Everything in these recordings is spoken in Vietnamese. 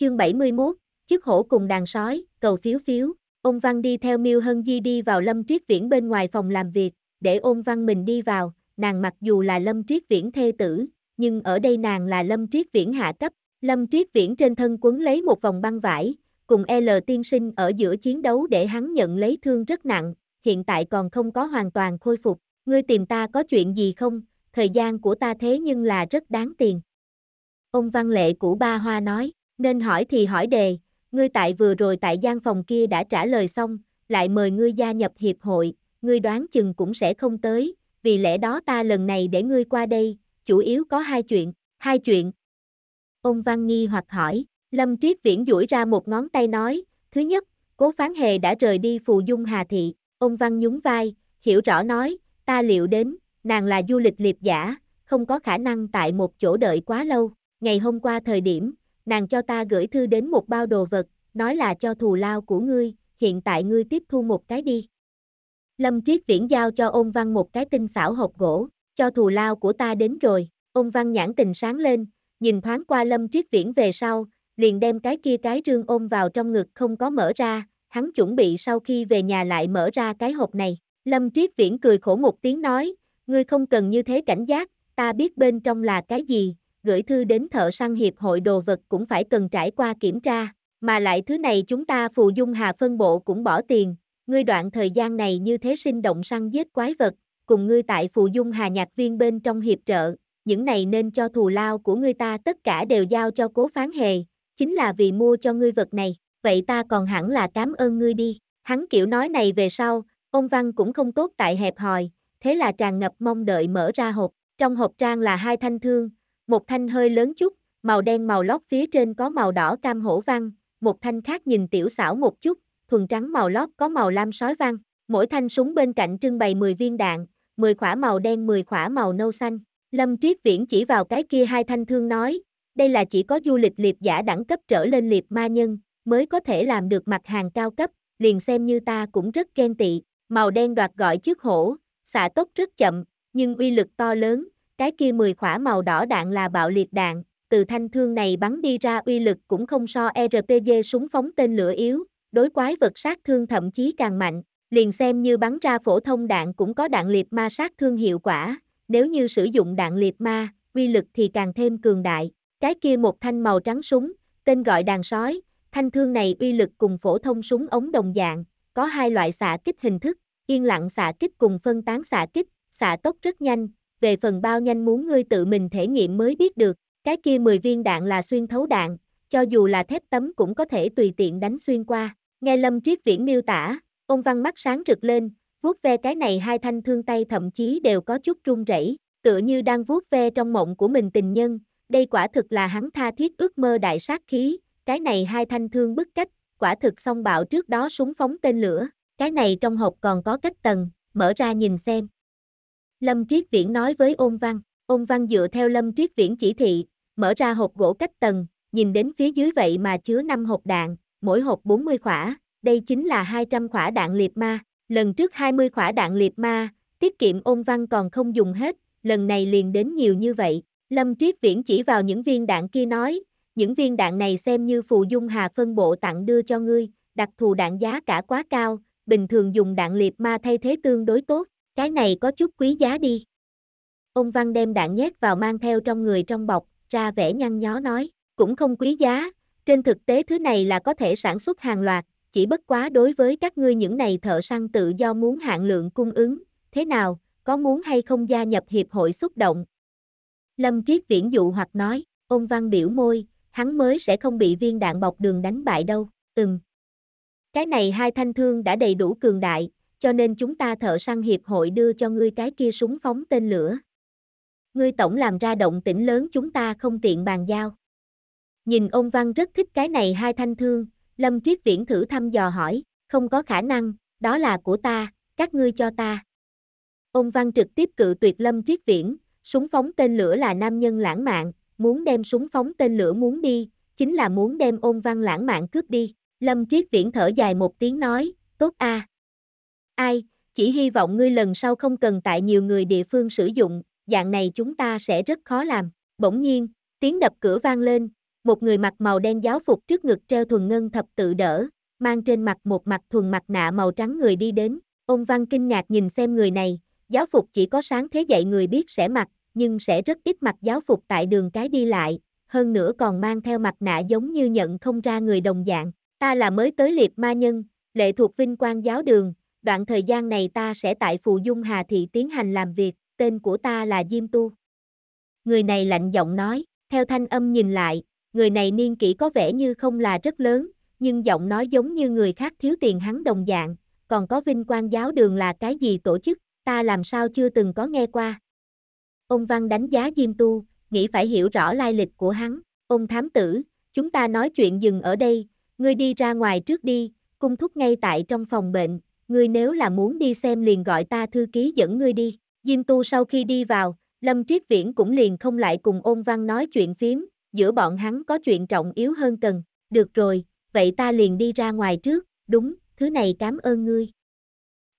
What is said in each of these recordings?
Chương 71, chức hổ cùng đàn sói, cầu phiếu phiếu, Ông văn đi theo Miêu Hân Di đi vào Lâm Triết Viễn bên ngoài phòng làm việc, để ôn văn mình đi vào, nàng mặc dù là Lâm Triết Viễn thê tử, nhưng ở đây nàng là Lâm Triết Viễn hạ cấp, Lâm Triết Viễn trên thân quấn lấy một vòng băng vải, cùng L tiên sinh ở giữa chiến đấu để hắn nhận lấy thương rất nặng, hiện tại còn không có hoàn toàn khôi phục, ngươi tìm ta có chuyện gì không, thời gian của ta thế nhưng là rất đáng tiền. Ông Văn Lệ của ba hoa nói, nên hỏi thì hỏi đề, ngươi tại vừa rồi tại gian phòng kia đã trả lời xong, lại mời ngươi gia nhập hiệp hội, ngươi đoán chừng cũng sẽ không tới, vì lẽ đó ta lần này để ngươi qua đây, chủ yếu có hai chuyện, hai chuyện. Ông Văn Nghi hoặc hỏi, Lâm triết Viễn duỗi ra một ngón tay nói, thứ nhất, cố phán hề đã rời đi phù dung hà thị, ông Văn nhún vai, hiểu rõ nói, ta liệu đến, nàng là du lịch liệp giả, không có khả năng tại một chỗ đợi quá lâu, ngày hôm qua thời điểm, nàng cho ta gửi thư đến một bao đồ vật, nói là cho thù lao của ngươi, hiện tại ngươi tiếp thu một cái đi. Lâm Triết Viễn giao cho ôn văn một cái tinh xảo hộp gỗ, cho thù lao của ta đến rồi, ôn văn nhãn tình sáng lên, nhìn thoáng qua Lâm Triết Viễn về sau, liền đem cái kia cái rương ôm vào trong ngực không có mở ra, hắn chuẩn bị sau khi về nhà lại mở ra cái hộp này. Lâm Triết Viễn cười khổ một tiếng nói, ngươi không cần như thế cảnh giác, ta biết bên trong là cái gì, gửi thư đến thợ săn hiệp hội đồ vật cũng phải cần trải qua kiểm tra, mà lại thứ này chúng ta phù dung hà phân bộ cũng bỏ tiền, ngươi đoạn thời gian này như thế sinh động săn giết quái vật, cùng ngươi tại phù dung hà nhạc viên bên trong hiệp trợ, những này nên cho thù lao của ngươi ta tất cả đều giao cho cố phán hề, chính là vì mua cho ngươi vật này, vậy ta còn hẳn là cảm ơn ngươi đi. Hắn kiểu nói này về sau, ông Văn cũng không tốt tại hẹp hòi, thế là tràn ngập mong đợi mở ra hộp, trong hộp trang là hai thanh thương, một thanh hơi lớn chút, màu đen màu lót phía trên có màu đỏ cam hổ văn, một thanh khác nhìn tiểu xảo một chút, thuần trắng màu lót có màu lam sói văn. Mỗi thanh súng bên cạnh trưng bày 10 viên đạn, 10 khỏa màu đen 10 khỏa màu nâu xanh. Lâm triết Viễn chỉ vào cái kia hai thanh thương nói, đây là chỉ có du lịch liệp giả đẳng cấp trở lên liệp ma nhân, mới có thể làm được mặt hàng cao cấp, liền xem như ta cũng rất ghen tị. Màu đen đoạt gọi chiếc hổ, xạ tốc rất chậm, nhưng uy lực to lớn, cái kia 10 khỏa màu đỏ đạn là bạo liệt đạn, từ thanh thương này bắn đi ra uy lực cũng không so RPG súng phóng tên lửa yếu, đối quái vật sát thương thậm chí càng mạnh, liền xem như bắn ra phổ thông đạn cũng có đạn liệt ma sát thương hiệu quả, nếu như sử dụng đạn liệt ma, uy lực thì càng thêm cường đại. Cái kia một thanh màu trắng súng, tên gọi đàn sói, thanh thương này uy lực cùng phổ thông súng ống đồng dạng, có hai loại xạ kích hình thức, yên lặng xạ kích cùng phân tán xạ kích, xạ tốc rất nhanh, về phần bao nhanh muốn ngươi tự mình thể nghiệm mới biết được, cái kia 10 viên đạn là xuyên thấu đạn, cho dù là thép tấm cũng có thể tùy tiện đánh xuyên qua. Nghe Lâm Triết Viễn miêu tả, ông Văn mắt sáng rực lên, vuốt ve cái này hai thanh thương tay thậm chí đều có chút run rẩy, tựa như đang vuốt ve trong mộng của mình tình nhân, đây quả thực là hắn tha thiết ước mơ đại sát khí, cái này hai thanh thương bức cách, quả thực song bạo trước đó súng phóng tên lửa, cái này trong hộp còn có cách tầng, mở ra nhìn xem, Lâm Tuyết Viễn nói với ôn văn, ôn văn dựa theo Lâm Tuyết Viễn chỉ thị, mở ra hộp gỗ cách tầng, nhìn đến phía dưới vậy mà chứa 5 hộp đạn, mỗi hộp 40 khỏa, đây chính là 200 khỏa đạn liệt ma, lần trước 20 khỏa đạn liệt ma, tiết kiệm ôn văn còn không dùng hết, lần này liền đến nhiều như vậy. Lâm Tuyết Viễn chỉ vào những viên đạn kia nói, những viên đạn này xem như Phù Dung Hà phân bộ tặng đưa cho ngươi, đặc thù đạn giá cả quá cao, bình thường dùng đạn liệt ma thay thế tương đối tốt, cái này có chút quý giá đi. Ông Văn đem đạn nhét vào mang theo trong người trong bọc, ra vẻ nhăn nhó nói, cũng không quý giá, trên thực tế thứ này là có thể sản xuất hàng loạt, chỉ bất quá đối với các ngươi những này thợ săn tự do muốn hạn lượng cung ứng, thế nào, có muốn hay không gia nhập hiệp hội xúc động? Lâm Triết Viễn dụ hoặc nói, ông Văn biểu môi, hắn mới sẽ không bị viên đạn bọc đường đánh bại đâu, ừm. Cái này hai thanh thương đã đầy đủ cường đại, cho nên chúng ta thợ săn hiệp hội đưa cho ngươi cái kia súng phóng tên lửa. Ngươi tổng làm ra động tĩnh lớn chúng ta không tiện bàn giao. Nhìn ông Văn rất thích cái này hai thanh thương, Lâm triết Viễn thử thăm dò hỏi, không có khả năng, đó là của ta, các ngươi cho ta. Ông Văn trực tiếp cự tuyệt Lâm triết Viễn, súng phóng tên lửa là nam nhân lãng mạn, muốn đem súng phóng tên lửa muốn đi, chính là muốn đem ông văn lãng mạn cướp đi. Lâm Triết Viễn thở dài một tiếng nói, tốt a, à, Ai, chỉ hy vọng ngươi lần sau không cần tại nhiều người địa phương sử dụng, dạng này chúng ta sẽ rất khó làm. Bỗng nhiên, tiếng đập cửa vang lên, một người mặc màu đen giáo phục trước ngực treo thuần ngân thập tự đỡ, mang trên mặt một mặt thuần mặt nạ màu trắng người đi đến. Ông Văn kinh ngạc nhìn xem người này, giáo phục chỉ có sáng thế dạy người biết sẽ mặc, nhưng sẽ rất ít mặc giáo phục tại đường cái đi lại, hơn nữa còn mang theo mặt nạ giống như nhận không ra người đồng dạng. Ta là mới tới liệt ma nhân, lệ thuộc vinh quang giáo đường, đoạn thời gian này ta sẽ tại Phù Dung Hà Thị tiến hành làm việc, tên của ta là Diêm Tu. Người này lạnh giọng nói, theo thanh âm nhìn lại, người này niên kỷ có vẻ như không là rất lớn, nhưng giọng nói giống như người khác thiếu tiền hắn đồng dạng, còn có vinh quang giáo đường là cái gì tổ chức, ta làm sao chưa từng có nghe qua. Ông Văn đánh giá Diêm Tu, nghĩ phải hiểu rõ lai lịch của hắn, ông thám tử, chúng ta nói chuyện dừng ở đây, ngươi đi ra ngoài trước đi, cung thúc ngay tại trong phòng bệnh, ngươi nếu là muốn đi xem liền gọi ta thư ký dẫn ngươi đi. Diêm tu sau khi đi vào, Lâm Triết Viễn cũng liền không lại cùng ôn văn nói chuyện phím, giữa bọn hắn có chuyện trọng yếu hơn cần. Được rồi, vậy ta liền đi ra ngoài trước, đúng, thứ này cảm ơn ngươi.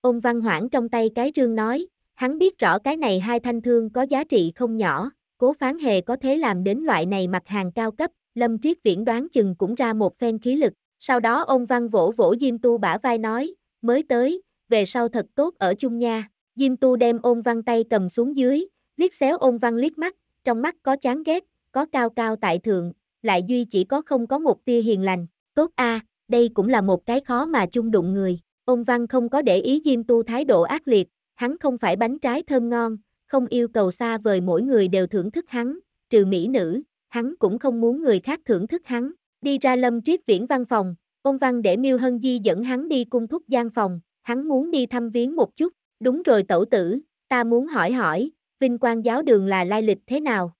Ôn văn hoảng trong tay cái rương nói, hắn biết rõ cái này hai thanh thương có giá trị không nhỏ, cố phán hề có thể làm đến loại này mặt hàng cao cấp, Lâm Triết Viễn đoán chừng cũng ra một phen khí lực. Sau đó ông Văn vỗ vỗ Diêm Tu bả vai nói, mới tới, về sau thật tốt ở chung nha. Diêm Tu đem ôn văn tay cầm xuống dưới, liếc xéo ôn văn liếc mắt, trong mắt có chán ghét, có cao cao tại thượng, lại duy chỉ có không có một tia hiền lành. Tốt a, à, đây cũng là một cái khó mà chung đụng người. Ôn văn không có để ý Diêm Tu thái độ ác liệt, hắn không phải bánh trái thơm ngon, không yêu cầu xa vời mỗi người đều thưởng thức hắn, trừ mỹ nữ, hắn cũng không muốn người khác thưởng thức hắn. Đi ra lâm triết viễn văn phòng, Ông Văn để Miêu Hân Di dẫn hắn đi cung thúc gian phòng, hắn muốn đi thăm viếng một chút, đúng rồi tẩu tử, ta muốn hỏi hỏi, vinh quang giáo đường là lai lịch thế nào?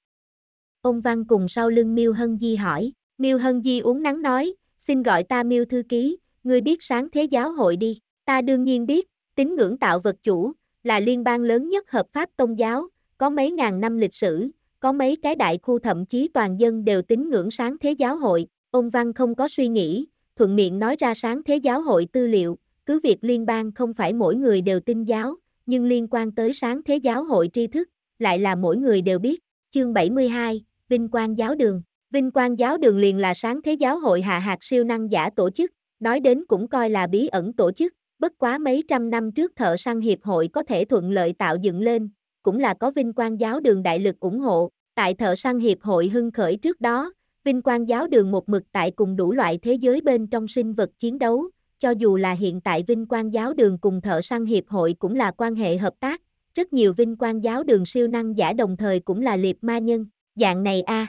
Ông Văn cùng sau lưng Miêu Hân Di hỏi, Miêu Hân Di uống nắng nói, xin gọi ta Miêu Thư Ký, ngươi biết sáng thế giáo hội đi, ta đương nhiên biết, tín ngưỡng tạo vật chủ, là liên bang lớn nhất hợp pháp tôn giáo, có mấy ngàn năm lịch sử, có mấy cái đại khu thậm chí toàn dân đều tín ngưỡng sáng thế giáo hội, ông Văn không có suy nghĩ, thuận miệng nói ra sáng thế giáo hội tư liệu, cứ việc liên bang không phải mỗi người đều tin giáo, nhưng liên quan tới sáng thế giáo hội tri thức, lại là mỗi người đều biết. Chương 72, Vinh Quang Giáo Đường Vinh Quang Giáo Đường liền là sáng thế giáo hội hạ hạt siêu năng giả tổ chức, nói đến cũng coi là bí ẩn tổ chức, bất quá mấy trăm năm trước thợ săn hiệp hội có thể thuận lợi tạo dựng lên, cũng là có Vinh Quang Giáo Đường đại lực ủng hộ, tại thợ săn hiệp hội hưng khởi trước đó, Vinh Quang Giáo Đường một mực tại cùng đủ loại thế giới bên trong sinh vật chiến đấu, cho dù là hiện tại Vinh Quang Giáo Đường cùng thợ săn hiệp hội cũng là quan hệ hợp tác, rất nhiều Vinh Quang Giáo Đường siêu năng giả đồng thời cũng là liệt ma nhân, dạng này a. À.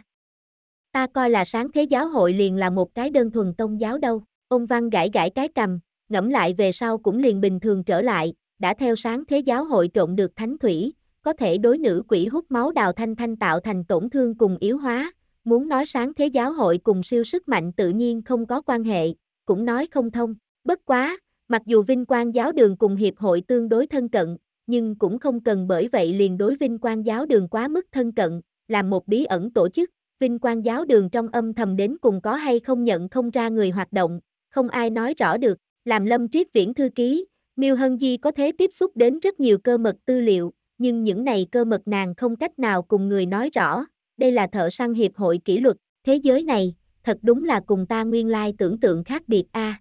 Ta coi là sáng thế giáo hội liền là một cái đơn thuần tôn giáo đâu, ông Văn gãi gãi cái cầm, ngẫm lại về sau cũng liền bình thường trở lại, đã theo sáng thế giáo hội trộn được thánh thủy, có thể đối nữ quỷ hút máu đào thanh thanh tạo thành tổn thương cùng yếu hóa, muốn nói sáng thế giáo hội cùng siêu sức mạnh tự nhiên không có quan hệ, cũng nói không thông. Bất quá, mặc dù vinh quang giáo đường cùng hiệp hội tương đối thân cận, nhưng cũng không cần bởi vậy liền đối vinh quang giáo đường quá mức thân cận, làm một bí ẩn tổ chức. Vinh quang giáo đường trong âm thầm đến cùng có hay không nhận không ra người hoạt động, không ai nói rõ được, làm lâm triết viễn thư ký, Miêu Hân Di có thể tiếp xúc đến rất nhiều cơ mật tư liệu, nhưng những này cơ mật nàng không cách nào cùng người nói rõ, đây là thợ săn hiệp hội kỷ luật, thế giới này, thật đúng là cùng ta nguyên lai tưởng tượng khác biệt a. À.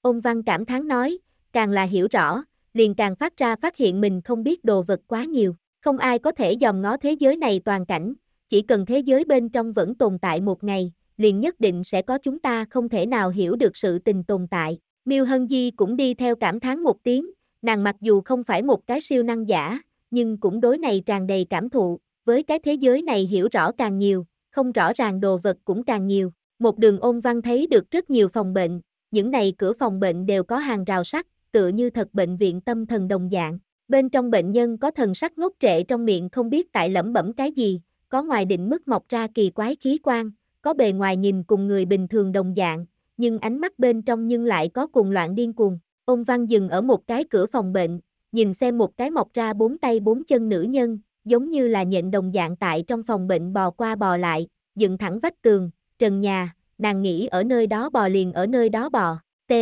Ông Văn cảm thán nói, càng là hiểu rõ, liền càng phát ra phát hiện mình không biết đồ vật quá nhiều, không ai có thể dòm ngó thế giới này toàn cảnh, chỉ cần thế giới bên trong vẫn tồn tại một ngày, liền nhất định sẽ có chúng ta không thể nào hiểu được sự tình tồn tại. Miêu Hân Di cũng đi theo cảm thán một tiếng, nàng mặc dù không phải một cái siêu năng giả, nhưng cũng đối này tràn đầy cảm thụ, với cái thế giới này hiểu rõ càng nhiều, không rõ ràng đồ vật cũng càng nhiều. Một đường ôn văn thấy được rất nhiều phòng bệnh, những này cửa phòng bệnh đều có hàng rào sắt, tựa như thật bệnh viện tâm thần đồng dạng. Bên trong bệnh nhân có thần sắc ngốc trệ trong miệng không biết tại lẩm bẩm cái gì, có ngoài định mức mọc ra kỳ quái khí quan, có bề ngoài nhìn cùng người bình thường đồng dạng, nhưng ánh mắt bên trong nhưng lại có cùng loạn điên cuồng. ôn Văn dừng ở một cái cửa phòng bệnh, nhìn xem một cái mọc ra bốn tay bốn chân nữ nhân, giống như là nhện đồng dạng tại trong phòng bệnh bò qua bò lại, dựng thẳng vách tường, trần nhà, nàng nghĩ ở nơi đó bò liền ở nơi đó bò, t.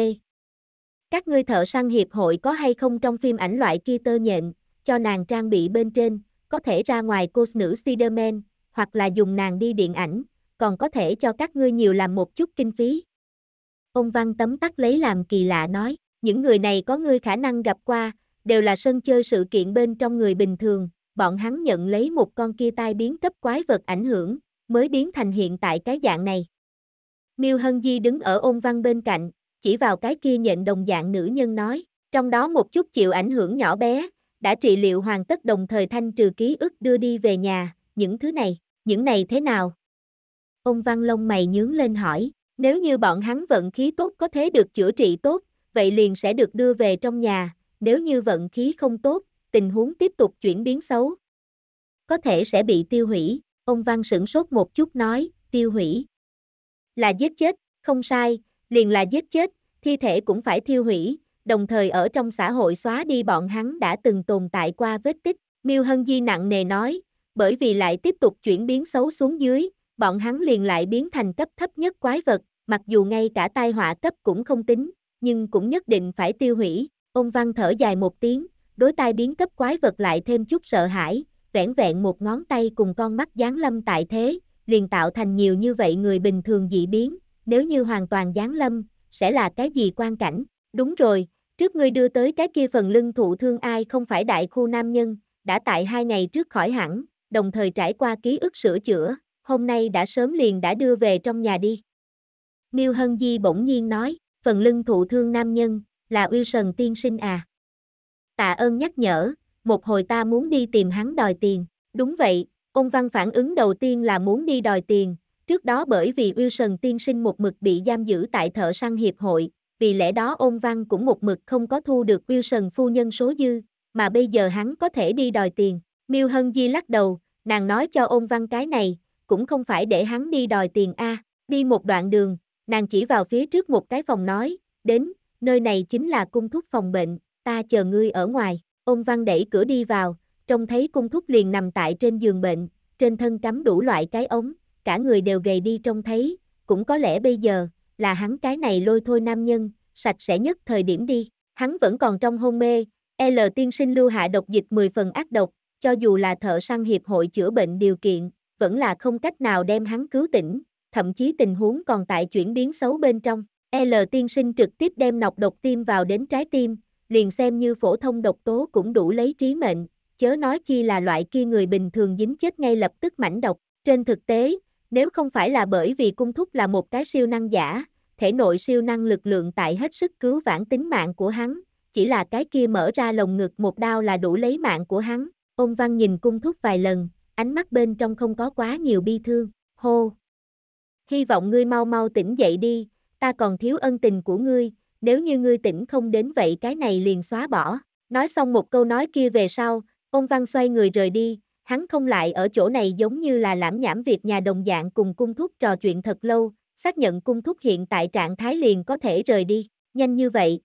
Các ngươi thợ săn hiệp hội có hay không trong phim ảnh loại kia tơ nhện, cho nàng trang bị bên trên, có thể ra ngoài cô nữ Spiderman, hoặc là dùng nàng đi điện ảnh, còn có thể cho các ngươi nhiều làm một chút kinh phí. Ông Văn tấm tắc lấy làm kỳ lạ nói, những người này có ngươi khả năng gặp qua, đều là sân chơi sự kiện bên trong người bình thường, bọn hắn nhận lấy một con kia tai biến cấp quái vật ảnh hưởng, mới biến thành hiện tại cái dạng này. Miêu Hân Di đứng ở ôn văn bên cạnh, chỉ vào cái kia nhận đồng dạng nữ nhân nói, trong đó một chút chịu ảnh hưởng nhỏ bé, đã trị liệu hoàn tất đồng thời thanh trừ ký ức đưa đi về nhà, những thứ này, những này thế nào? Ôn Văn lông mày nhướng lên hỏi, nếu như bọn hắn vận khí tốt có thế được chữa trị tốt, vậy liền sẽ được đưa về trong nhà, nếu như vận khí không tốt, tình huống tiếp tục chuyển biến xấu. Có thể sẽ bị tiêu hủy, ông Văn sửng sốt một chút nói, tiêu hủy. Là giết chết, không sai, liền là giết chết, thi thể cũng phải tiêu hủy, đồng thời ở trong xã hội xóa đi bọn hắn đã từng tồn tại qua vết tích. Miêu Hân Di nặng nề nói, bởi vì lại tiếp tục chuyển biến xấu xuống dưới, bọn hắn liền lại biến thành cấp thấp nhất quái vật, mặc dù ngay cả tai họa cấp cũng không tính, nhưng cũng nhất định phải tiêu hủy. Ông Văn thở dài một tiếng, đối tai biến cấp quái vật lại thêm chút sợ hãi, vẻn vẹn một ngón tay cùng con mắt giáng lâm tại thế, liền tạo thành nhiều như vậy người bình thường dị biến, nếu như hoàn toàn giáng lâm, sẽ là cái gì quan cảnh, đúng rồi, trước ngươi đưa tới cái kia phần lưng thụ thương ai không phải đại khu nam nhân, đã tại hai ngày trước khỏi hẳn, đồng thời trải qua ký ức sửa chữa, hôm nay đã sớm liền đã đưa về trong nhà đi. Miêu Hân Di bỗng nhiên nói, phần lưng thụ thương nam nhân, là uy sần tiên sinh à tạ ơn nhắc nhở, một hồi ta muốn đi tìm hắn đòi tiền. Đúng vậy, ông Văn phản ứng đầu tiên là muốn đi đòi tiền, trước đó bởi vì Wilson tiên sinh một mực bị giam giữ tại thợ săn hiệp hội, vì lẽ đó ông Văn cũng một mực không có thu được Wilson phu nhân số dư, mà bây giờ hắn có thể đi đòi tiền. Miêu Hân Di lắc đầu, nàng nói cho ông Văn cái này, cũng không phải để hắn đi đòi tiền a, đi một đoạn đường, nàng chỉ vào phía trước một cái phòng nói, đến, nơi này chính là cung thúc phòng bệnh, ta chờ ngươi ở ngoài, ông Văn đẩy cửa đi vào, trông thấy cung thúc liền nằm tại trên giường bệnh, trên thân cắm đủ loại cái ống, cả người đều gầy đi trông thấy, cũng có lẽ bây giờ, là hắn cái này lôi thôi nam nhân, sạch sẽ nhất thời điểm đi, hắn vẫn còn trong hôn mê, L tiên sinh lưu hạ độc dịch 10 phần ác độc, cho dù là thợ săn hiệp hội chữa bệnh điều kiện, vẫn là không cách nào đem hắn cứu tỉnh, thậm chí tình huống còn tại chuyển biến xấu bên trong. L tiên sinh trực tiếp đem nọc độc tiêm vào đến trái tim, liền xem như phổ thông độc tố cũng đủ lấy trí mệnh, chớ nói chi là loại kia người bình thường dính chết ngay lập tức mảnh độc. Trên thực tế, nếu không phải là bởi vì cung thúc là một cái siêu năng giả, thể nội siêu năng lực lượng tại hết sức cứu vãn tính mạng của hắn, chỉ là cái kia mở ra lồng ngực một đao là đủ lấy mạng của hắn. Ông Văn nhìn cung thúc vài lần, ánh mắt bên trong không có quá nhiều bi thương, hô. Hy vọng ngươi mau mau tỉnh dậy đi, ta còn thiếu ân tình của ngươi, nếu như ngươi tỉnh không đến vậy cái này liền xóa bỏ. Nói xong một câu nói kia về sau, ông Văn xoay người rời đi, hắn không lại ở chỗ này giống như là lãm nhảm việc nhà đồng dạng cùng cung thúc trò chuyện thật lâu, xác nhận cung thúc hiện tại trạng thái liền có thể rời đi, nhanh như vậy.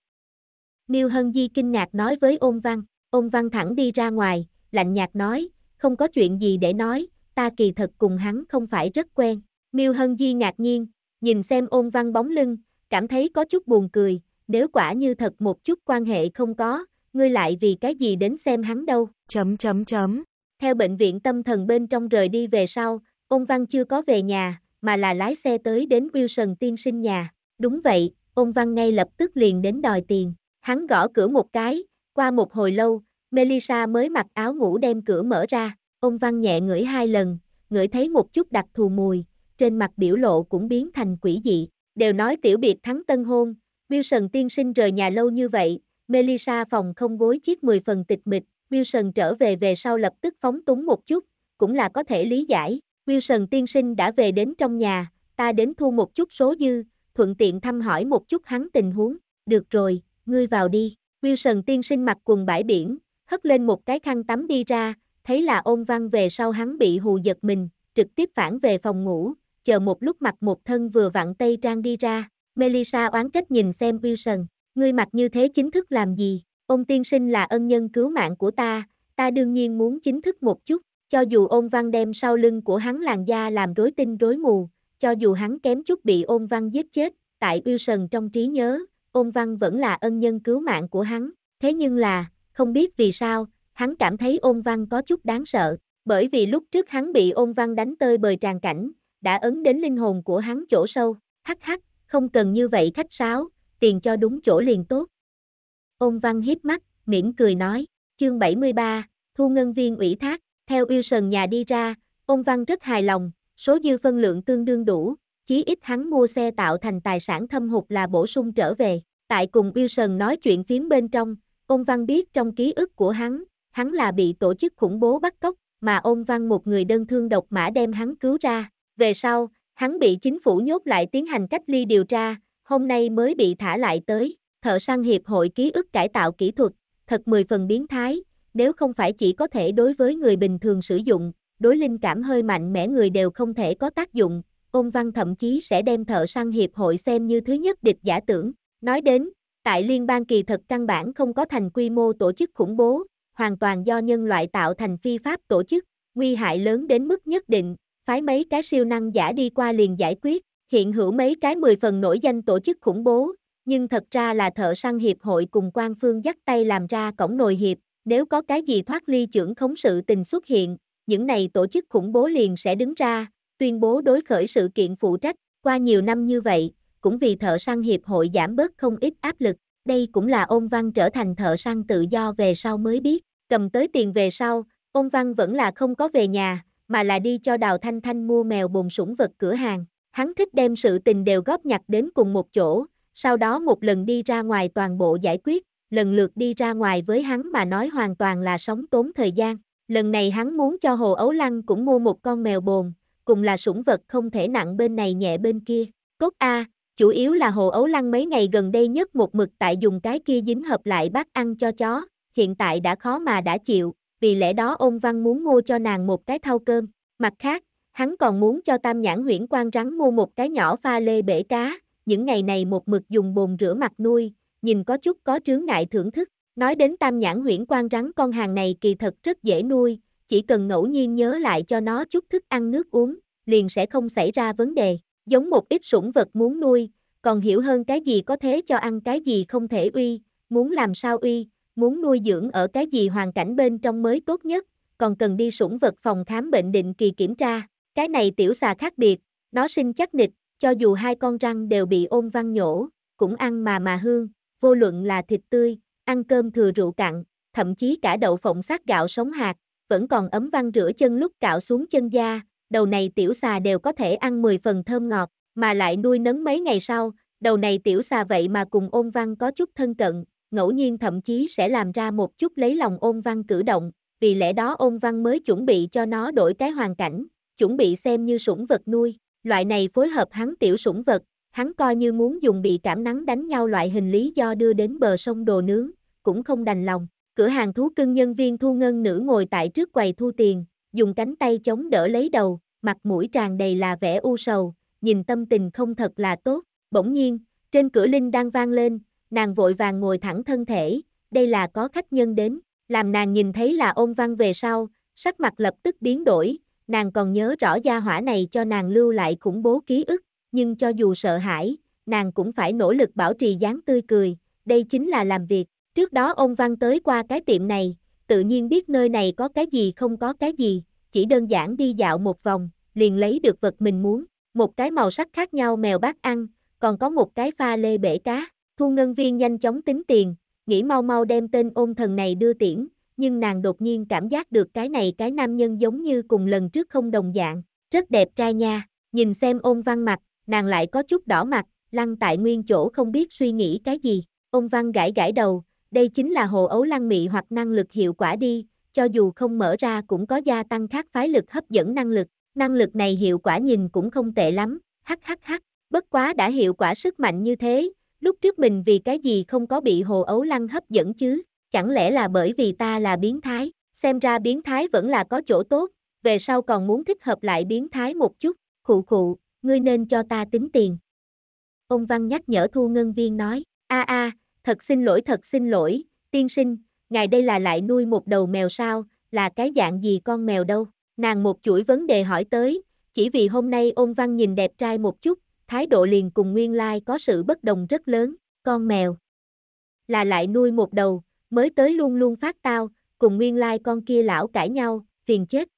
Miêu Hân Di kinh ngạc nói với ôn văn, ôn văn thẳng đi ra ngoài, lạnh nhạt nói, không có chuyện gì để nói, ta kỳ thật cùng hắn không phải rất quen. Miêu Hân Di ngạc nhiên, nhìn xem ôn văn bóng lưng, cảm thấy có chút buồn cười, nếu quả như thật một chút quan hệ không có, ngươi lại vì cái gì đến xem hắn đâu. Chấm chấm chấm. Theo bệnh viện tâm thần bên trong rời đi về sau, ông Văn chưa có về nhà, mà là lái xe tới đến Wilson tiên sinh nhà. Đúng vậy, ông Văn ngay lập tức liền đến đòi tiền. Hắn gõ cửa một cái, qua một hồi lâu, Melissa mới mặc áo ngủ đem cửa mở ra. Ông Văn nhẹ ngửi hai lần, ngửi thấy một chút đặc thù mùi, trên mặt biểu lộ cũng biến thành quỷ dị. Đều nói tiểu biệt thắng tân hôn, Wilson tiên sinh rời nhà lâu như vậy, Melissa phòng không gối chiếc 10 phần tịch mịch, Wilson trở về về sau lập tức phóng túng một chút, cũng là có thể lý giải. Wilson tiên sinh đã về đến trong nhà, ta đến thu một chút số dư, thuận tiện thăm hỏi một chút hắn tình huống. Được rồi, ngươi vào đi. Wilson tiên sinh mặc quần bãi biển, hất lên một cái khăn tắm đi ra, thấy là ôn văn về sau hắn bị hù giật mình, trực tiếp phản về phòng ngủ, chờ một lúc mặc một thân vừa vặn tây trang đi ra. Melissa oán trách nhìn xem Wilson, ngươi mặc như thế chính thức làm gì, ông tiên sinh là ân nhân cứu mạng của ta, ta đương nhiên muốn chính thức một chút, cho dù ôn văn đem sau lưng của hắn làn da làm rối tinh rối mù, cho dù hắn kém chút bị ôn văn giết chết, tại Wilson trong trí nhớ, ôn văn vẫn là ân nhân cứu mạng của hắn, thế nhưng là, không biết vì sao, hắn cảm thấy ôn văn có chút đáng sợ, bởi vì lúc trước hắn bị ôn văn đánh tơi bời tràn cảnh, đã ấn đến linh hồn của hắn chỗ sâu, hắc hắc, không cần như vậy khách sáo, tiền cho đúng chỗ liền tốt. ông văn hiếp mắt, mỉm cười nói, chương 73, thu ngân viên ủy thác, theo yêu sần nhà đi ra, ông văn rất hài lòng, số dư phân lượng tương đương đủ, chí ít hắn mua xe tạo thành tài sản thâm hụt là bổ sung trở về. Tại cùng yêu sần nói chuyện phím bên trong, ông văn biết trong ký ức của hắn, hắn là bị tổ chức khủng bố bắt cóc, mà ông văn một người đơn thương độc mã đem hắn cứu ra. Về sau, Hắn bị chính phủ nhốt lại tiến hành cách ly điều tra, hôm nay mới bị thả lại tới. Thợ săn hiệp hội ký ức cải tạo kỹ thuật, thật mười phần biến thái, nếu không phải chỉ có thể đối với người bình thường sử dụng, đối linh cảm hơi mạnh mẽ người đều không thể có tác dụng, ôn văn thậm chí sẽ đem thợ săn hiệp hội xem như thứ nhất địch giả tưởng. Nói đến, tại liên bang kỳ thực căn bản không có thành quy mô tổ chức khủng bố, hoàn toàn do nhân loại tạo thành phi pháp tổ chức, nguy hại lớn đến mức nhất định, phái mấy cái siêu năng giả đi qua liền giải quyết, hiện hữu mấy cái 10 phần nổi danh tổ chức khủng bố, nhưng thật ra là thợ săn hiệp hội cùng quan phương dắt tay làm ra cổng nồi hiệp, nếu có cái gì thoát ly trưởng khống sự tình xuất hiện, những này tổ chức khủng bố liền sẽ đứng ra, tuyên bố đối khởi sự kiện phụ trách, qua nhiều năm như vậy, cũng vì thợ săn hiệp hội giảm bớt không ít áp lực, đây cũng là ôn văn trở thành thợ săn tự do về sau mới biết, cầm tới tiền về sau, ôn văn vẫn là không có về nhà, mà là đi cho Đào Thanh Thanh mua mèo bồn sủng vật cửa hàng. Hắn thích đem sự tình đều góp nhặt đến cùng một chỗ, sau đó một lần đi ra ngoài toàn bộ giải quyết, lần lượt đi ra ngoài với hắn mà nói hoàn toàn là sống tốn thời gian. Lần này hắn muốn cho Hồ Ấu Lăng cũng mua một con mèo bồn, cùng là sủng vật không thể nặng bên này nhẹ bên kia. Cốt A, chủ yếu là Hồ Ấu Lăng mấy ngày gần đây nhất một mực tại dùng cái kia dính hợp lại bát ăn cho chó, hiện tại đã khó mà đã chịu, vì lẽ đó ôn văn muốn mua cho nàng một cái thau cơm. Mặt khác, hắn còn muốn cho tam nhãn huyễn quan rắn mua một cái nhỏ pha lê bể cá, những ngày này một mực dùng bồn rửa mặt nuôi, nhìn có chút có trướng ngại thưởng thức. Nói đến tam nhãn huyễn quan rắn con hàng này kỳ thật rất dễ nuôi, chỉ cần ngẫu nhiên nhớ lại cho nó chút thức ăn nước uống, liền sẽ không xảy ra vấn đề. Giống một ít sủng vật muốn nuôi, còn hiểu hơn cái gì có thế cho ăn cái gì không thể uy, muốn làm sao uy, muốn nuôi dưỡng ở cái gì hoàn cảnh bên trong mới tốt nhất, còn cần đi sủng vật phòng khám bệnh định kỳ kiểm tra. Cái này tiểu xà khác biệt, nó sinh chắc nịch, cho dù hai con răng đều bị ôm văng nhổ, cũng ăn mà mà hương, vô luận là thịt tươi, ăn cơm thừa rượu cặn, thậm chí cả đậu phộng sát gạo sống hạt, vẫn còn ấm văng rửa chân lúc cạo xuống chân da, đầu này tiểu xà đều có thể ăn 10 phần thơm ngọt, mà lại nuôi nấng mấy ngày sau, đầu này tiểu xà vậy mà cùng ôm văn có chút thân cận, ngẫu nhiên thậm chí sẽ làm ra một chút lấy lòng ôn văn cử động, vì lẽ đó ôn văn mới chuẩn bị cho nó đổi cái hoàn cảnh, chuẩn bị xem như sủng vật nuôi, loại này phối hợp hắn tiểu sủng vật, hắn coi như muốn dùng bị cảm nắng đánh nhau loại hình lý do đưa đến bờ sông đồ nướng, cũng không đành lòng. Cửa hàng thú cưng nhân viên thu ngân nữ ngồi tại trước quầy thu tiền, dùng cánh tay chống đỡ lấy đầu, mặt mũi tràn đầy là vẻ u sầu, nhìn tâm tình không thật là tốt. Bỗng nhiên, trên cửa linh đang vang lên, nàng vội vàng ngồi thẳng thân thể, đây là có khách nhân đến, làm nàng nhìn thấy là ôn văn về sau, sắc mặt lập tức biến đổi, nàng còn nhớ rõ gia hỏa này cho nàng lưu lại khủng bố ký ức, nhưng cho dù sợ hãi, nàng cũng phải nỗ lực bảo trì dáng tươi cười, đây chính là làm việc. Trước đó ông Văn tới qua cái tiệm này, tự nhiên biết nơi này có cái gì không có cái gì, chỉ đơn giản đi dạo một vòng, liền lấy được vật mình muốn, một cái màu sắc khác nhau mèo bát ăn, còn có một cái pha lê bể cá. Thu ngân viên nhanh chóng tính tiền, nghĩ mau mau đem tên ôn thần này đưa tiễn, nhưng nàng đột nhiên cảm giác được cái này cái nam nhân giống như cùng lần trước không đồng dạng, rất đẹp trai nha, nhìn xem ôn văn mặt, nàng lại có chút đỏ mặt, lăng tại nguyên chỗ không biết suy nghĩ cái gì, ôn văn gãi gãi đầu, đây chính là hồ ấu lăng mị hoặc năng lực hiệu quả đi, cho dù không mở ra cũng có gia tăng khác phái lực hấp dẫn năng lực, năng lực này hiệu quả nhìn cũng không tệ lắm, hắc hắc hắc, bất quá đã hiệu quả sức mạnh như thế, lúc trước mình vì cái gì không có bị hồ ấu lăng hấp dẫn chứ, chẳng lẽ là bởi vì ta là biến thái, xem ra biến thái vẫn là có chỗ tốt, về sau còn muốn thích hợp lại biến thái một chút, khụ khụ, ngươi nên cho ta tính tiền. Ông Văn nhắc nhở thu ngân viên nói, a a, thật xin lỗi thật xin lỗi, tiên sinh, ngài đây là lại nuôi một đầu mèo sao, là cái dạng gì con mèo đâu, nàng một chuỗi vấn đề hỏi tới, chỉ vì hôm nay ông Văn nhìn đẹp trai một chút, thái độ liền cùng nguyên lai có sự bất đồng rất lớn, con mèo. Là lại nuôi một đầu, mới tới luôn luôn phát tao, cùng nguyên lai con kia lão cãi nhau, phiền chết.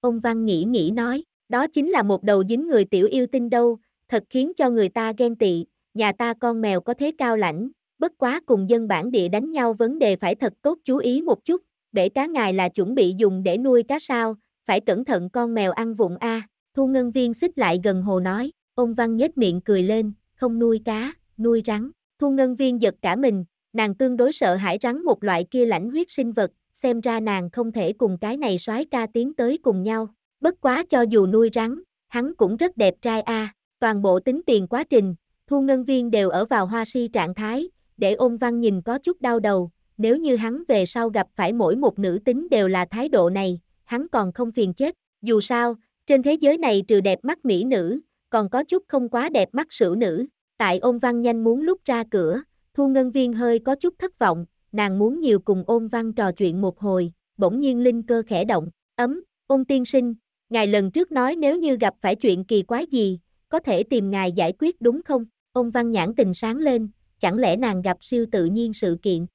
Ông Văn nghĩ nghĩ nói, đó chính là một đầu dính người tiểu yêu tinh đâu, thật khiến cho người ta ghen tị, nhà ta con mèo có thế cao lãnh, bất quá cùng dân bản địa đánh nhau vấn đề phải thật tốt chú ý một chút, để cá ngài là chuẩn bị dùng để nuôi cá sao, phải cẩn thận con mèo ăn vụng a. Thu ngân viên xích lại gần hồ nói, Ông Văn nhếch miệng cười lên, không nuôi cá, nuôi rắn. Thu ngân viên giật cả mình, nàng tương đối sợ hãi rắn một loại kia lãnh huyết sinh vật, xem ra nàng không thể cùng cái này soái ca tiến tới cùng nhau. Bất quá cho dù nuôi rắn, hắn cũng rất đẹp trai a. Toàn bộ tính tiền quá trình, thu ngân viên đều ở vào hoa si trạng thái, để ôn văn nhìn có chút đau đầu, nếu như hắn về sau gặp phải mỗi một nữ tính đều là thái độ này, hắn còn không phiền chết. Dù sao, trên thế giới này trừ đẹp mắt mỹ nữ, còn có chút không quá đẹp mắt sửu nữ. Tại ôn văn nhanh muốn lúc ra cửa, thu ngân viên hơi có chút thất vọng, nàng muốn nhiều cùng ôn văn trò chuyện một hồi, bỗng nhiên linh cơ khẽ động, ấm, ôn tiên sinh, ngài lần trước nói nếu như gặp phải chuyện kỳ quái gì, có thể tìm ngài giải quyết đúng không? Ôn văn nhãn tình sáng lên, chẳng lẽ nàng gặp siêu tự nhiên sự kiện?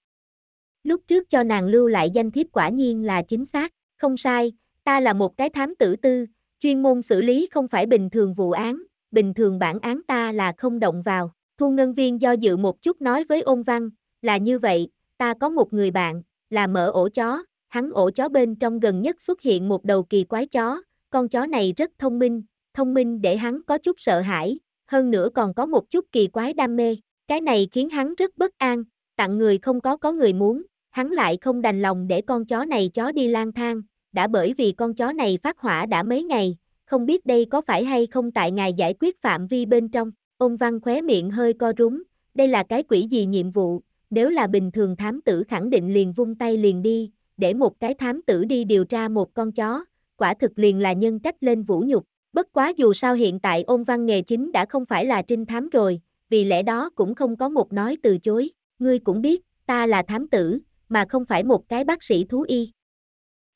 Lúc trước cho nàng lưu lại danh thiếp quả nhiên là chính xác, không sai, ta là một cái thám tử tư, Chuyên môn xử lý không phải bình thường vụ án, bình thường bản án ta là không động vào. Thu ngân viên do dự một chút nói với ôn văn, là như vậy, ta có một người bạn, là mở ổ chó, hắn ổ chó bên trong gần nhất xuất hiện một đầu kỳ quái chó, con chó này rất thông minh, thông minh để hắn có chút sợ hãi, hơn nữa còn có một chút kỳ quái đam mê, cái này khiến hắn rất bất an, tặng người không có có người muốn, hắn lại không đành lòng để con chó này chó đi lang thang, đã bởi vì con chó này phát hỏa đã mấy ngày, không biết đây có phải hay không tại ngài giải quyết phạm vi bên trong. Ông Văn khóe miệng hơi co rúm, đây là cái quỷ gì nhiệm vụ, nếu là bình thường thám tử khẳng định liền vung tay liền đi, để một cái thám tử đi điều tra một con chó, quả thực liền là nhân cách lên vũ nhục. Bất quá dù sao hiện tại ông văn nghề chính đã không phải là trinh thám rồi, vì lẽ đó cũng không có một nói từ chối. Ngươi cũng biết, ta là thám tử, mà không phải một cái bác sĩ thú y.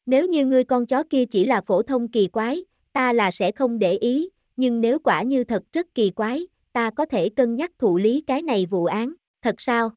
Nếu như ngươi con chó kia chỉ là phổ thông kỳ quái, ta là sẽ không để ý, nhưng nếu quả như thật rất kỳ quái, ta có thể cân nhắc thụ lý cái này vụ án, thật sao?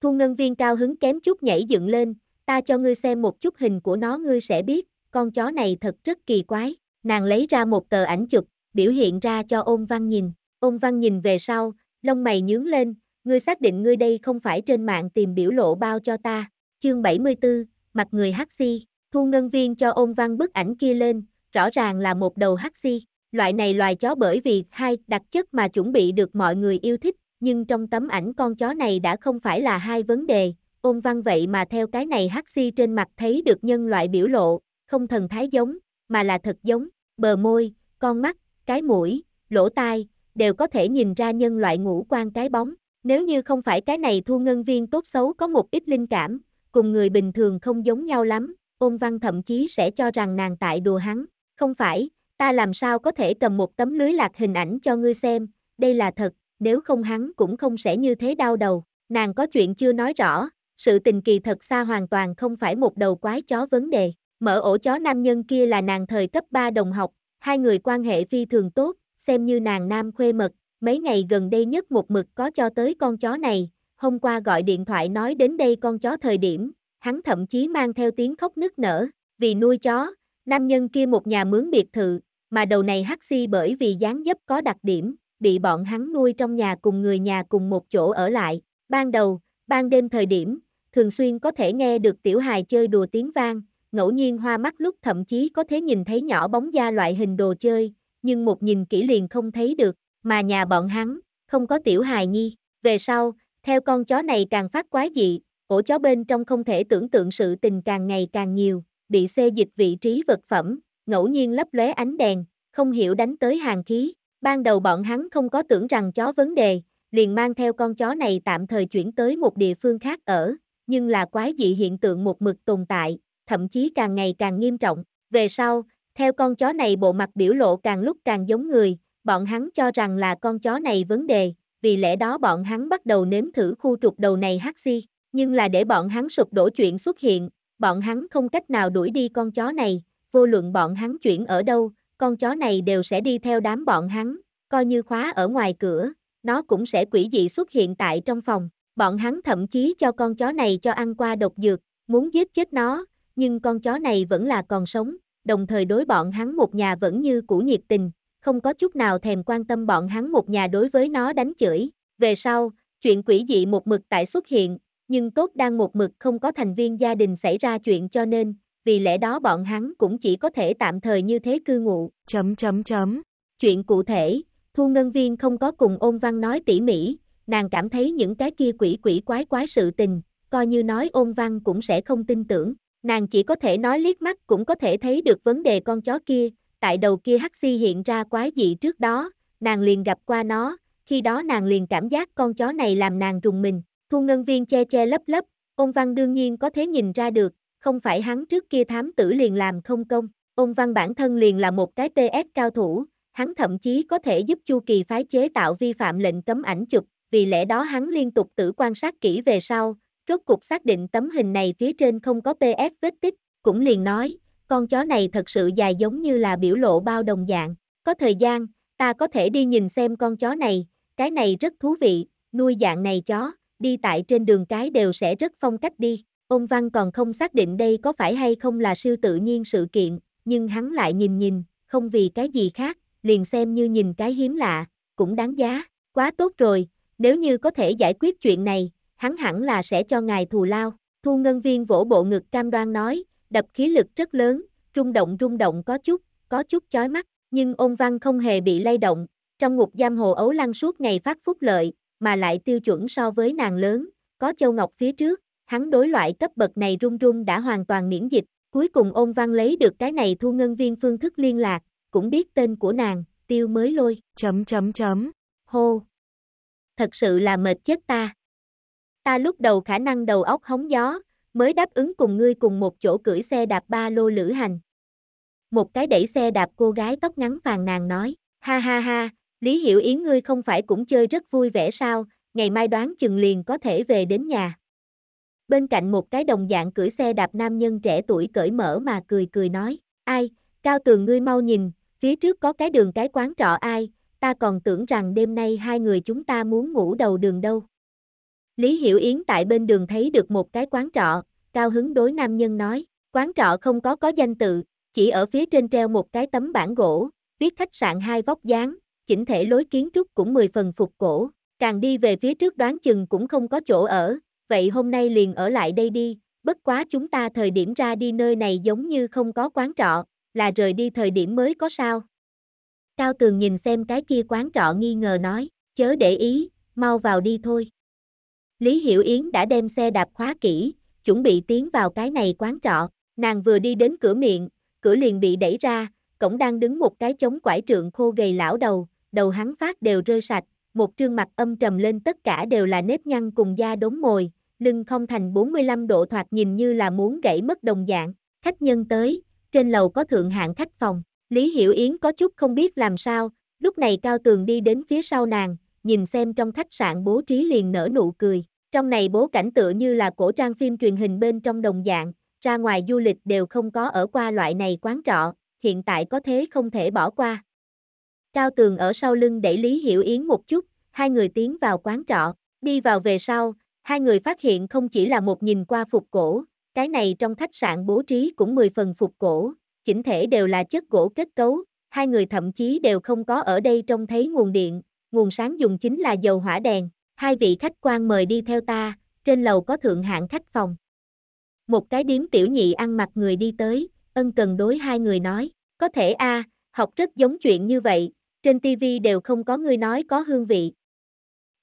Thu ngân viên cao hứng kém chút nhảy dựng lên, ta cho ngươi xem một chút hình của nó ngươi sẽ biết, con chó này thật rất kỳ quái. Nàng lấy ra một tờ ảnh chụp, biểu hiện ra cho ôn văn nhìn. Ôn văn nhìn về sau, lông mày nhướng lên, ngươi xác định ngươi đây không phải trên mạng tìm biểu lộ bao cho ta. Chương 74, mặt người hắc si. Thu ngân viên cho ôn văn bức ảnh kia lên, rõ ràng là một đầu hắc si. Loại này loài chó bởi vì hai đặc chất mà chuẩn bị được mọi người yêu thích, nhưng trong tấm ảnh con chó này đã không phải là hai vấn đề. Ôn văn vậy mà theo cái này hắc si trên mặt thấy được nhân loại biểu lộ, không thần thái giống, mà là thật giống, bờ môi, con mắt, cái mũi, lỗ tai, đều có thể nhìn ra nhân loại ngũ quan cái bóng. Nếu như không phải cái này thu ngân viên tốt xấu có một ít linh cảm, cùng người bình thường không giống nhau lắm, ôn văn thậm chí sẽ cho rằng nàng tại đùa hắn. Không phải, ta làm sao có thể cầm một tấm lưới lạc hình ảnh cho ngươi xem, đây là thật, nếu không hắn cũng không sẽ như thế đau đầu. Nàng có chuyện chưa nói rõ, sự tình kỳ thật xa hoàn toàn không phải một đầu quái chó vấn đề. Mở ổ chó nam nhân kia là nàng thời cấp 3 đồng học, hai người quan hệ phi thường tốt, xem như nàng nam khuê mật, mấy ngày gần đây nhất một mực có cho tới con chó này, hôm qua gọi điện thoại nói đến đây con chó thời điểm, hắn thậm chí mang theo tiếng khóc nức nở, vì nuôi chó, nam nhân kia một nhà mướn biệt thự, mà đầu này hắc si bởi vì dáng dấp có đặc điểm, bị bọn hắn nuôi trong nhà cùng người nhà cùng một chỗ ở lại. Ban đầu, ban đêm thời điểm, thường xuyên có thể nghe được tiểu hài chơi đùa tiếng vang, ngẫu nhiên hoa mắt lúc thậm chí có thể nhìn thấy nhỏ bóng da loại hình đồ chơi, nhưng một nhìn kỹ liền không thấy được, mà nhà bọn hắn, không có tiểu hài nhi. Về sau, theo con chó này càng phát quá dị, Ổ chó bên trong không thể tưởng tượng sự tình càng ngày càng nhiều, bị xê dịch vị trí vật phẩm, ngẫu nhiên lấp lóe ánh đèn, không hiểu đánh tới hàng khí. Ban đầu bọn hắn không có tưởng rằng chó vấn đề, liền mang theo con chó này tạm thời chuyển tới một địa phương khác ở, nhưng là quái dị hiện tượng một mực tồn tại, thậm chí càng ngày càng nghiêm trọng. Về sau, theo con chó này bộ mặt biểu lộ càng lúc càng giống người, bọn hắn cho rằng là con chó này vấn đề, vì lẽ đó bọn hắn bắt đầu nếm thử khu trục đầu này hắc si nhưng là để bọn hắn sụp đổ chuyện xuất hiện, bọn hắn không cách nào đuổi đi con chó này, vô luận bọn hắn chuyển ở đâu, con chó này đều sẽ đi theo đám bọn hắn, coi như khóa ở ngoài cửa, nó cũng sẽ quỷ dị xuất hiện tại trong phòng. Bọn hắn thậm chí cho con chó này cho ăn qua độc dược, muốn giết chết nó, nhưng con chó này vẫn là còn sống, đồng thời đối bọn hắn một nhà vẫn như cũ nhiệt tình, không có chút nào thèm quan tâm bọn hắn một nhà đối với nó đánh chửi. Về sau, chuyện quỷ dị một mực tại xuất hiện, nhưng tốt đang một mực không có thành viên gia đình xảy ra chuyện cho nên, vì lẽ đó bọn hắn cũng chỉ có thể tạm thời như thế cư ngụ. Chấm chấm chấm. Chuyện cụ thể, Thu Ngân Viên không có cùng ôn văn nói tỉ mỉ, nàng cảm thấy những cái kia quỷ quỷ quái quái sự tình, coi như nói ôn văn cũng sẽ không tin tưởng, nàng chỉ có thể nói liếc mắt cũng có thể thấy được vấn đề con chó kia, tại đầu kia hắc si hiện ra quái dị trước đó, nàng liền gặp qua nó, khi đó nàng liền cảm giác con chó này làm nàng rùng mình, Thu ngân viên che che lấp lấp, ông Văn đương nhiên có thể nhìn ra được, không phải hắn trước kia thám tử liền làm không công, ông Văn bản thân liền là một cái PS cao thủ, hắn thậm chí có thể giúp Chu Kỳ phái chế tạo vi phạm lệnh cấm ảnh chụp, vì lẽ đó hắn liên tục tử quan sát kỹ về sau, rốt cục xác định tấm hình này phía trên không có PS vết tích, cũng liền nói, con chó này thật sự dài giống như là biểu lộ bao đồng dạng, có thời gian, ta có thể đi nhìn xem con chó này, cái này rất thú vị, nuôi dạng này chó, đi tại trên đường cái đều sẽ rất phong cách đi. Ông Văn còn không xác định đây có phải hay không là siêu tự nhiên sự kiện, nhưng hắn lại nhìn nhìn, không vì cái gì khác, liền xem như nhìn cái hiếm lạ, cũng đáng giá, quá tốt rồi, nếu như có thể giải quyết chuyện này, hắn hẳn là sẽ cho ngài thù lao. Thu ngân viên vỗ bộ ngực cam đoan nói, đập khí lực rất lớn, rung động rung động có chút, có chút chói mắt, nhưng ôn văn không hề bị lay động, trong ngục giam hồ ấu lăng suốt ngày phát phúc lợi, mà lại tiêu chuẩn so với nàng lớn, có châu ngọc phía trước, hắn đối loại cấp bậc này run run đã hoàn toàn miễn dịch, cuối cùng ôn văn lấy được cái này thu ngân viên phương thức liên lạc, cũng biết tên của nàng, tiêu mới lôi, chấm chấm chấm, hô. Thật sự là mệt chết ta. Ta lúc đầu khả năng đầu óc hóng gió, mới đáp ứng cùng ngươi cùng một chỗ cưỡi xe đạp ba lô lữ hành. Một cái đẩy xe đạp cô gái tóc ngắn phàn nàn nói, ha ha ha, Lý Hiểu Yến ngươi không phải cũng chơi rất vui vẻ sao, ngày mai đoán chừng liền có thể về đến nhà. Bên cạnh một cái đồng dạng cưỡi xe đạp nam nhân trẻ tuổi cởi mở mà cười cười nói, ai, cao tường ngươi mau nhìn, phía trước có cái đường cái quán trọ ai, ta còn tưởng rằng đêm nay hai người chúng ta muốn ngủ đầu đường đâu. Lý Hiểu Yến tại bên đường thấy được một cái quán trọ, cao hứng đối nam nhân nói, quán trọ không có có danh tự, chỉ ở phía trên treo một cái tấm bảng gỗ, viết khách sạn hai vóc dáng, chỉnh thể lối kiến trúc cũng 10 phần phục cổ, càng đi về phía trước đoán chừng cũng không có chỗ ở, vậy hôm nay liền ở lại đây đi, bất quá chúng ta thời điểm ra đi nơi này giống như không có quán trọ, là rời đi thời điểm mới có sao. Cao Tường nhìn xem cái kia quán trọ nghi ngờ nói, chớ để ý, mau vào đi thôi. Lý Hiểu Yến đã đem xe đạp khóa kỹ, chuẩn bị tiến vào cái này quán trọ, nàng vừa đi đến cửa miệng, cửa liền bị đẩy ra, cổng đang đứng một cái chống quải trượng khô gầy lão đầu, đầu hắn phát đều rơi sạch, một trương mặt âm trầm lên tất cả đều là nếp nhăn cùng da đốm mồi, lưng không thành 45 độ thoạt nhìn như là muốn gãy mất đồng dạng, khách nhân tới, trên lầu có thượng hạng khách phòng, Lý Hiểu Yến có chút không biết làm sao, lúc này Cao Tường đi đến phía sau nàng, nhìn xem trong khách sạn bố trí liền nở nụ cười, trong này bố cảnh tựa như là cổ trang phim truyền hình bên trong đồng dạng, ra ngoài du lịch đều không có ở qua loại này quán trọ, hiện tại có thế không thể bỏ qua, Cao Tường ở sau lưng đẩy Lý Hiểu Yến một chút, hai người tiến vào quán trọ, đi vào về sau, hai người phát hiện không chỉ là một nhìn qua phục cổ, cái này trong khách sạn bố trí cũng 10 phần phục cổ, chỉnh thể đều là chất gỗ kết cấu, hai người thậm chí đều không có ở đây trông thấy nguồn điện, nguồn sáng dùng chính là dầu hỏa đèn, hai vị khách quan mời đi theo ta, trên lầu có thượng hạng khách phòng. Một cái điếm tiểu nhị ăn mặc người đi tới, ân cần đối hai người nói, có thể a học rất giống chuyện như vậy, trên TV đều không có người nói có hương vị.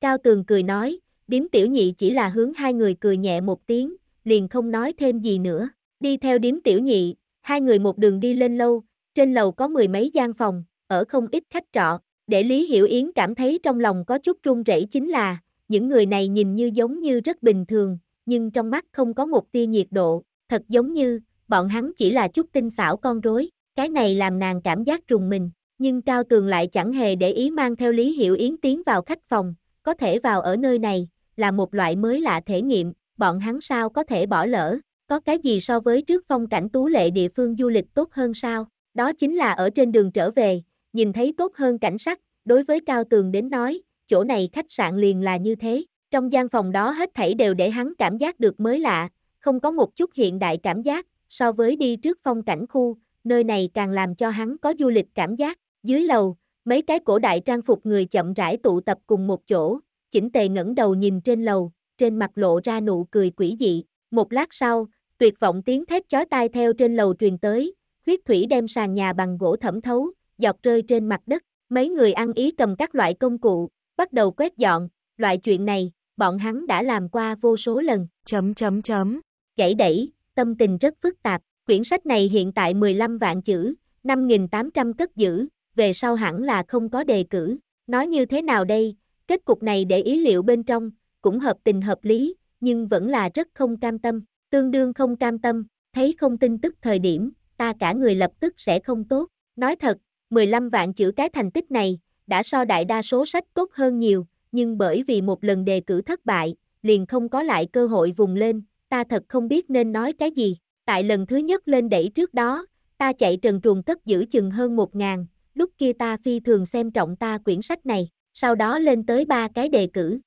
Cao Tường cười nói, điếm tiểu nhị chỉ là hướng hai người cười nhẹ một tiếng, liền không nói thêm gì nữa. Đi theo điếm tiểu nhị, hai người một đường đi lên lâu, trên lầu có mười mấy gian phòng, ở không ít khách trọ, để Lý Hiểu Yến cảm thấy trong lòng có chút run rẩy chính là, những người này nhìn như giống như rất bình thường, nhưng trong mắt không có một tia nhiệt độ, thật giống như, bọn hắn chỉ là chút tinh xảo con rối, cái này làm nàng cảm giác rùng mình nhưng Cao Tường lại chẳng hề để ý mang theo Lý Hiểu Yến tiến vào khách phòng, có thể vào ở nơi này, là một loại mới lạ thể nghiệm, bọn hắn sao có thể bỏ lỡ, có cái gì so với trước phong cảnh tú lệ địa phương du lịch tốt hơn sao, đó chính là ở trên đường trở về, nhìn thấy tốt hơn cảnh sắc, đối với Cao Tường đến nói, chỗ này khách sạn liền là như thế, trong gian phòng đó hết thảy đều để hắn cảm giác được mới lạ, không có một chút hiện đại cảm giác, so với đi trước phong cảnh khu, nơi này càng làm cho hắn có du lịch cảm giác, dưới lầu, mấy cái cổ đại trang phục người chậm rãi tụ tập cùng một chỗ, chỉnh tề ngẩng đầu nhìn trên lầu, trên mặt lộ ra nụ cười quỷ dị. Một lát sau, tuyệt vọng tiếng thét chói tai theo trên lầu truyền tới, huyết thủy đem sàn nhà bằng gỗ thẩm thấu, dọc rơi trên mặt đất. Mấy người ăn ý cầm các loại công cụ, bắt đầu quét dọn, loại chuyện này, bọn hắn đã làm qua vô số lần. Chấm chấm chấm. Gãy đẩy, tâm tình rất phức tạp. Quyển sách này hiện tại 15 vạn chữ, 5.800 cất giữ, về sau hẳn là không có đề cử. Nói như thế nào đây, kết cục này để ý liệu bên trong, cũng hợp tình hợp lý, nhưng vẫn là rất không cam tâm, tương đương không cam tâm, thấy không tin tức thời điểm, ta cả người lập tức sẽ không tốt. Nói thật, 15 vạn chữ cái thành tích này, đã so đại đa số sách tốt hơn nhiều, nhưng bởi vì một lần đề cử thất bại, liền không có lại cơ hội vùng lên, ta thật không biết nên nói cái gì. Tại lần thứ nhất lên đẩy trước đó, ta chạy trần truồng cất giữ chừng hơn 1 ngàn lúc kia ta phi thường xem trọng ta quyển sách này, sau đó lên tới ba cái đề cử.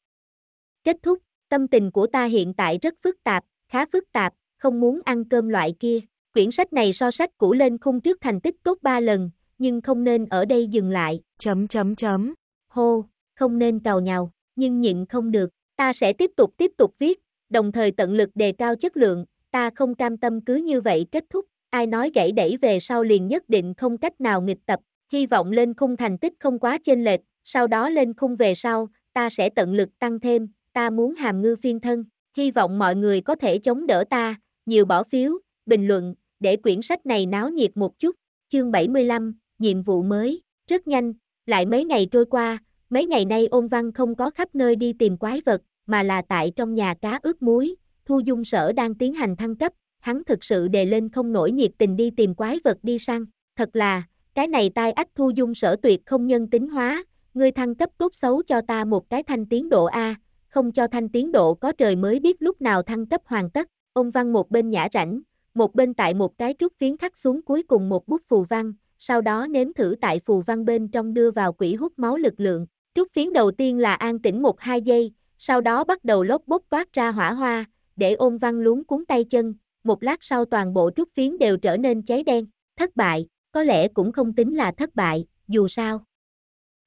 Kết thúc, tâm tình của ta hiện tại rất phức tạp, khá phức tạp, không muốn ăn cơm loại kia. Quyển sách này so sách cũ lên khung trước thành tích tốt 3 lần, nhưng không nên ở đây dừng lại. Chấm chấm chấm. Hô, không nên cào nhào, nhưng nhịn không được. Ta sẽ tiếp tục tiếp tục viết, đồng thời tận lực đề cao chất lượng. Ta không cam tâm cứ như vậy kết thúc. Ai nói gãy đẩy về sau liền nhất định không cách nào nghịch tập hy vọng lên khung thành tích không quá chênh lệch, sau đó lên khung về sau, ta sẽ tận lực tăng thêm, ta muốn hàm ngư phiên thân, hy vọng mọi người có thể chống đỡ ta, nhiều bỏ phiếu, bình luận, để quyển sách này náo nhiệt một chút. Chương 75, nhiệm vụ mới, rất nhanh, lại mấy ngày trôi qua, mấy ngày nay ôn văn không có khắp nơi đi tìm quái vật, mà là tại trong nhà cá ướt muối, thu dung sở đang tiến hành thăng cấp, hắn thực sự đề lên không nổi nhiệt tình đi tìm quái vật đi săn, thật là, cái này tai ách thu dung sở tuyệt không nhân tính hóa, ngươi thăng cấp tốt xấu cho ta một cái thanh tiến độ A, không cho thanh tiến độ có trời mới biết lúc nào thăng cấp hoàn tất, ông văn một bên nhã rảnh, một bên tại một cái trúc phiến khắc xuống cuối cùng một bút phù văn, sau đó nếm thử tại phù văn bên trong đưa vào quỷ hút máu lực lượng, trúc phiến đầu tiên là an tĩnh một hai giây, sau đó bắt đầu lốc bốc toát ra hỏa hoa, để ôn văn luống cuốn tay chân, một lát sau toàn bộ trúc phiến đều trở nên cháy đen, thất bại, có lẽ cũng không tính là thất bại, dù sao.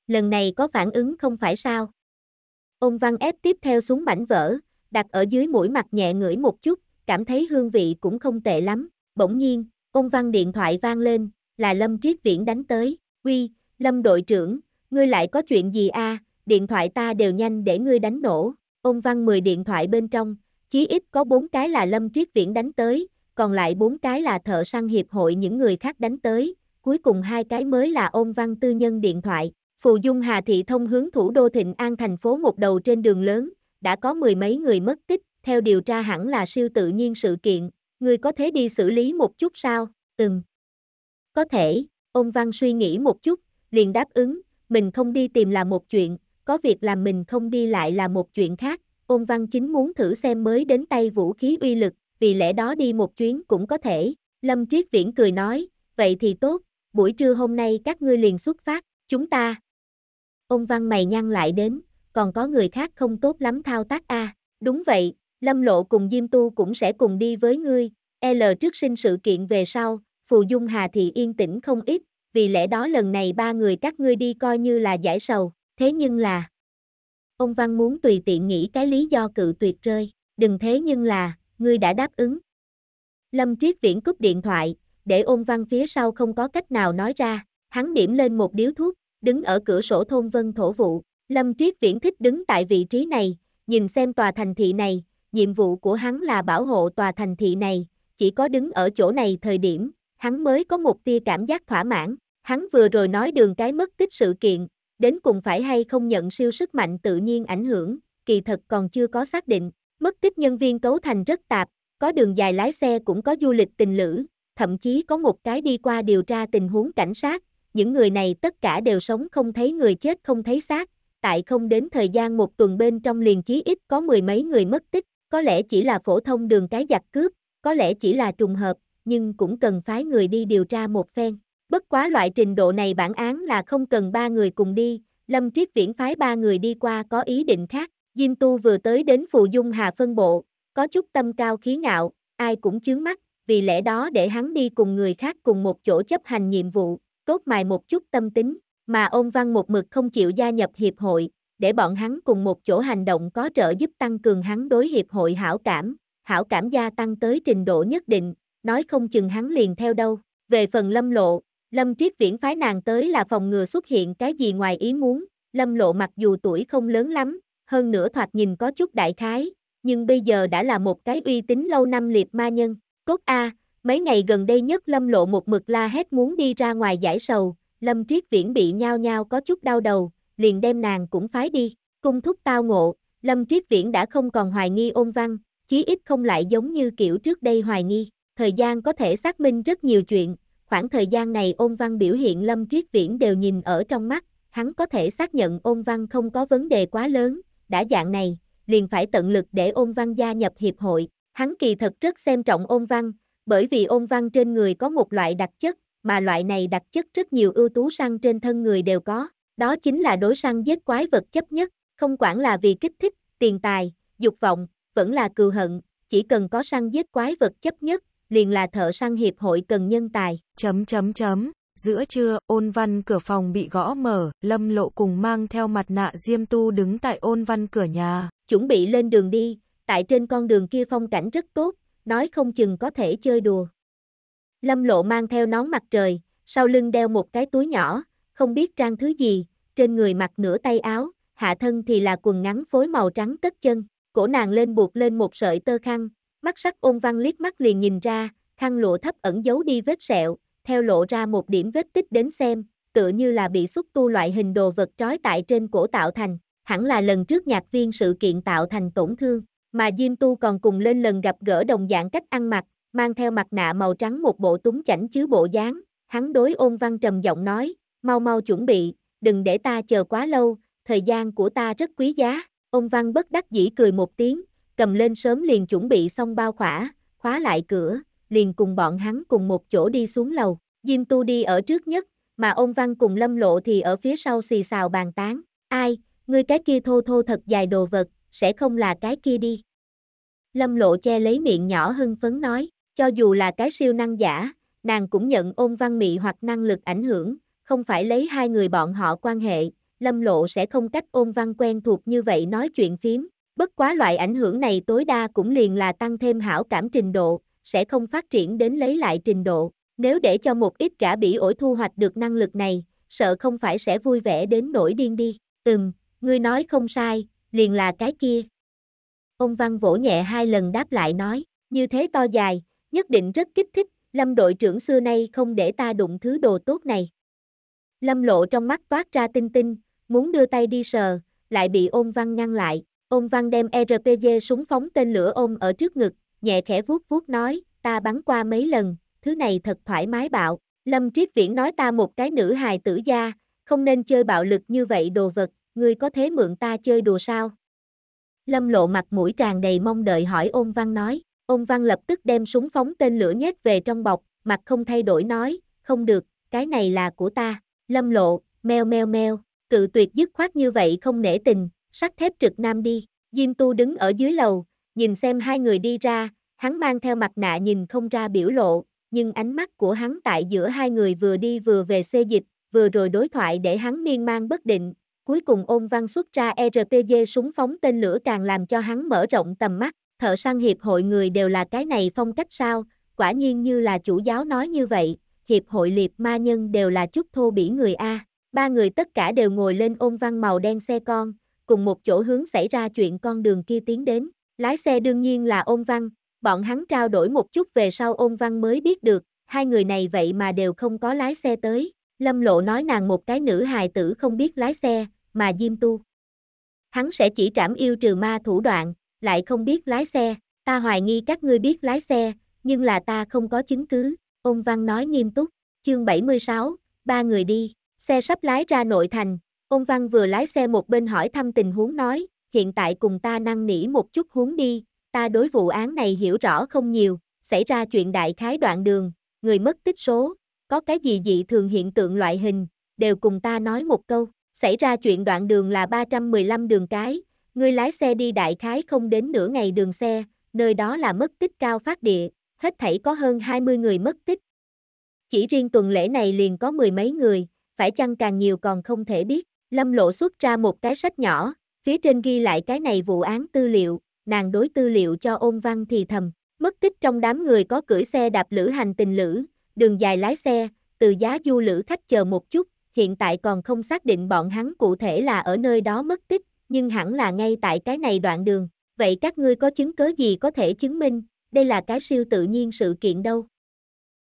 Lần này có phản ứng không phải sao. Ông Văn ép tiếp theo xuống mảnh vỡ, đặt ở dưới mũi mặt nhẹ ngửi một chút, cảm thấy hương vị cũng không tệ lắm. Bỗng nhiên, ông Văn điện thoại vang lên, là Lâm Triết Viễn đánh tới. Quy, Lâm đội trưởng, ngươi lại có chuyện gì a? À? Điện thoại ta đều nhanh để ngươi đánh nổ. Ông Văn 10 điện thoại bên trong, chí ít có 4 cái là Lâm Triết Viễn đánh tới, còn lại 4 cái là thợ săn hiệp hội những người khác đánh tới, cuối cùng hai cái mới là ôn văn tư nhân điện thoại. Phù Dung Hà Thị Thông hướng thủ đô Thịnh An thành phố một đầu trên đường lớn, đã có mười mấy người mất tích, theo điều tra hẳn là siêu tự nhiên sự kiện, người có thể đi xử lý một chút sao, ừm. Có thể, ôn Văn suy nghĩ một chút, liền đáp ứng, mình không đi tìm là một chuyện, có việc làm mình không đi lại là một chuyện khác, ôn Văn chính muốn thử xem mới đến tay vũ khí uy lực, vì lẽ đó đi một chuyến cũng có thể, Lâm Triết Viễn cười nói, vậy thì tốt, buổi trưa hôm nay các ngươi liền xuất phát, chúng ta. Ông Văn mày nhăn lại đến, còn có người khác không tốt lắm thao tác a. À. Đúng vậy, Lâm Lộ cùng Diêm Tu cũng sẽ cùng đi với ngươi, L trước sinh sự kiện về sau, Phù Dung Hà thì yên tĩnh không ít, vì lẽ đó lần này ba người các ngươi đi coi như là giải sầu, thế nhưng là... Ông Văn muốn tùy tiện nghĩ cái lý do cự tuyệt rơi, đừng thế nhưng là, ngươi đã đáp ứng. Lâm Triết Viễn cúp điện thoại, để ôn văn phía sau không có cách nào nói ra, hắn điểm lên một điếu thuốc, đứng ở cửa sổ thôn vân thổ vụ, Lâm Triết Viễn thích đứng tại vị trí này, nhìn xem tòa thành thị này, nhiệm vụ của hắn là bảo hộ tòa thành thị này, chỉ có đứng ở chỗ này thời điểm, hắn mới có một tia cảm giác thỏa mãn, hắn vừa rồi nói đường cái mất tích sự kiện, đến cùng phải hay không nhận siêu sức mạnh tự nhiên ảnh hưởng, kỳ thật còn chưa có xác định, mất tích nhân viên cấu thành rất tạp, có đường dài lái xe cũng có du lịch tình lữ, thậm chí có một cái đi qua điều tra tình huống cảnh sát, những người này tất cả đều sống không thấy người chết không thấy xác, tại không đến thời gian một tuần bên trong liền chí ít có mười mấy người mất tích, có lẽ chỉ là phổ thông đường cái giặc cướp, có lẽ chỉ là trùng hợp, nhưng cũng cần phái người đi điều tra một phen. Bất quá loại trình độ này bản án là không cần ba người cùng đi, Lâm Triết Viễn phái ba người đi qua có ý định khác, Diêm Tu vừa tới đến Phù Dung Hà phân bộ, có chút tâm cao khí ngạo, ai cũng chướng mắt, vì lẽ đó để hắn đi cùng người khác cùng một chỗ chấp hành nhiệm vụ, cốt mài một chút tâm tính, mà ôn văn một mực không chịu gia nhập hiệp hội, để bọn hắn cùng một chỗ hành động có trợ giúp tăng cường hắn đối hiệp hội hảo cảm, hảo cảm gia tăng tới trình độ nhất định, nói không chừng hắn liền theo đâu. Về phần lâm lộ, lâm triết viễn phái nàng tới là phòng ngừa xuất hiện cái gì ngoài ý muốn, lâm lộ mặc dù tuổi không lớn lắm, hơn nữa thoạt nhìn có chút đại khái, nhưng bây giờ đã là một cái uy tín lâu năm liệt ma nhân. Cốt A, mấy ngày gần đây nhất Lâm Lộ một mực la hét muốn đi ra ngoài giải sầu, Lâm Triết Viễn bị nhao nhao có chút đau đầu, liền đem nàng cũng phái đi, cung thúc tao ngộ, Lâm Triết Viễn đã không còn hoài nghi ôn văn, chí ít không lại giống như kiểu trước đây hoài nghi, thời gian có thể xác minh rất nhiều chuyện, khoảng thời gian này ôn văn biểu hiện Lâm Triết Viễn đều nhìn ở trong mắt, hắn có thể xác nhận ôn văn không có vấn đề quá lớn, đã dạng này, liền phải tận lực để ôn văn gia nhập hiệp hội, Hắn kỳ thật rất xem trọng ôn văn, bởi vì ôn văn trên người có một loại đặc chất, mà loại này đặc chất rất nhiều ưu tú săn trên thân người đều có, đó chính là đối săn giết quái vật chấp nhất, không quản là vì kích thích, tiền tài, dục vọng, vẫn là cừu hận, chỉ cần có săn giết quái vật chấp nhất, liền là thợ săn hiệp hội cần nhân tài. Chấm chấm chấm. Giữa trưa, ôn văn cửa phòng bị gõ mở, lâm lộ cùng mang theo mặt nạ diêm tu đứng tại ôn văn cửa nhà. Chuẩn bị lên đường đi, tại trên con đường kia phong cảnh rất tốt, nói không chừng có thể chơi đùa. Lâm lộ mang theo nón mặt trời, sau lưng đeo một cái túi nhỏ, không biết trang thứ gì, trên người mặc nửa tay áo, hạ thân thì là quần ngắn phối màu trắng tất chân, cổ nàng lên buộc lên một sợi tơ khăn, mắt sắc ôn văn liếc mắt liền nhìn ra, khăn lụa thấp ẩn giấu đi vết sẹo, theo lộ ra một điểm vết tích đến xem, tựa như là bị xúc tu loại hình đồ vật trói tại trên cổ tạo thành, hẳn là lần trước nhạc viên sự kiện tạo thành tổn thương, mà Diêm Tu còn cùng lên lần gặp gỡ đồng dạng cách ăn mặc, mang theo mặt nạ màu trắng một bộ túng chảnh chứ bộ dáng, hắn đối ôn văn trầm giọng nói, mau mau chuẩn bị, đừng để ta chờ quá lâu, thời gian của ta rất quý giá. Ôn Văn bất đắc dĩ cười một tiếng, cầm lên sớm liền chuẩn bị xong bao khỏa, khóa lại cửa, liền cùng bọn hắn cùng một chỗ đi xuống lầu. Diêm Tu đi ở trước nhất, mà Ôn Văn cùng Lâm Lộ thì ở phía sau xì xào bàn tán. Ai, ngươi cái kia thô thô thật dài đồ vật, sẽ không là cái kia đi. Lâm lộ che lấy miệng nhỏ hưng phấn nói, cho dù là cái siêu năng giả, nàng cũng nhận ôn văn mị hoặc năng lực ảnh hưởng, không phải lấy hai người bọn họ quan hệ, lâm lộ sẽ không cách ôn văn quen thuộc như vậy nói chuyện phím, bất quá loại ảnh hưởng này tối đa cũng liền là tăng thêm hảo cảm trình độ, sẽ không phát triển đến lấy lại trình độ, nếu để cho một ít cả bị ổi thu hoạch được năng lực này, sợ không phải sẽ vui vẻ đến nổi điên đi, ừm, ngươi nói không sai, liền là cái kia. Ông Văn vỗ nhẹ hai lần đáp lại nói, như thế to dài, nhất định rất kích thích, Lâm đội trưởng xưa nay không để ta đụng thứ đồ tốt này. Lâm lộ trong mắt toát ra tinh tinh, muốn đưa tay đi sờ, lại bị ôn văn ngăn lại. Ôn văn đem e RPG súng phóng tên lửa ôm ở trước ngực, nhẹ khẽ vuốt vuốt nói, ta bắn qua mấy lần, thứ này thật thoải mái bạo. Lâm Triết Viễn nói ta một cái nữ hài tử gia, không nên chơi bạo lực như vậy đồ vật, ngươi có thế mượn ta chơi đùa sao? Lâm lộ mặt mũi tràn đầy mong đợi hỏi ôn văn nói, ôn văn lập tức đem súng phóng tên lửa nhét về trong bọc, mặt không thay đổi nói, không được, cái này là của ta, lâm lộ, meo meo meo, cự tuyệt dứt khoát như vậy không nể tình, sắt thép trực nam đi, Diêm Tu đứng ở dưới lầu, nhìn xem hai người đi ra, hắn mang theo mặt nạ nhìn không ra biểu lộ, nhưng ánh mắt của hắn tại giữa hai người vừa đi vừa về xê dịch, vừa rồi đối thoại để hắn miên man bất định, Cuối cùng ôn văn xuất ra RPG súng phóng tên lửa càng làm cho hắn mở rộng tầm mắt, thợ săn hiệp hội người đều là cái này phong cách sao, quả nhiên như là chủ giáo nói như vậy, hiệp hội liệp ma nhân đều là chút thô bỉ người A. Ba người tất cả đều ngồi lên ôn văn màu đen xe con, cùng một chỗ hướng xảy ra chuyện con đường kia tiến đến. Lái xe đương nhiên là ôn văn, bọn hắn trao đổi một chút về sau ôn văn mới biết được, hai người này vậy mà đều không có lái xe tới. Lâm lộ nói nàng một cái nữ hài tử không biết lái xe, mà diêm tu. Hắn sẽ chỉ trảm yêu trừ ma thủ đoạn, lại không biết lái xe, ta hoài nghi các ngươi biết lái xe, nhưng là ta không có chứng cứ, ông Văn nói nghiêm túc, chương 76, ba người đi, xe sắp lái ra nội thành, ông Văn vừa lái xe một bên hỏi thăm tình huống nói, hiện tại cùng ta năng nỉ một chút huống đi, ta đối vụ án này hiểu rõ không nhiều, xảy ra chuyện đại khái đoạn đường, người mất tích số, có cái gì dị thường hiện tượng loại hình, đều cùng ta nói một câu xảy ra chuyện đoạn đường là 315 đường cái, người lái xe đi đại khái không đến nửa ngày đường xe, nơi đó là mất tích cao phát địa, hết thảy có hơn 20 người mất tích. Chỉ riêng tuần lễ này liền có mười mấy người, phải chăng càng nhiều còn không thể biết. Lâm Lộ xuất ra một cái sách nhỏ, phía trên ghi lại cái này vụ án tư liệu, nàng đối tư liệu cho ôn văn thì thầm. Mất tích trong đám người có cưỡi xe đạp lữ hành tình lữ, đường dài lái xe, từ giá du lữ khách chờ một chút, hiện tại còn không xác định bọn hắn cụ thể là ở nơi đó mất tích, nhưng hẳn là ngay tại cái này đoạn đường. Vậy các ngươi có chứng cứ gì có thể chứng minh, đây là cái siêu tự nhiên sự kiện đâu?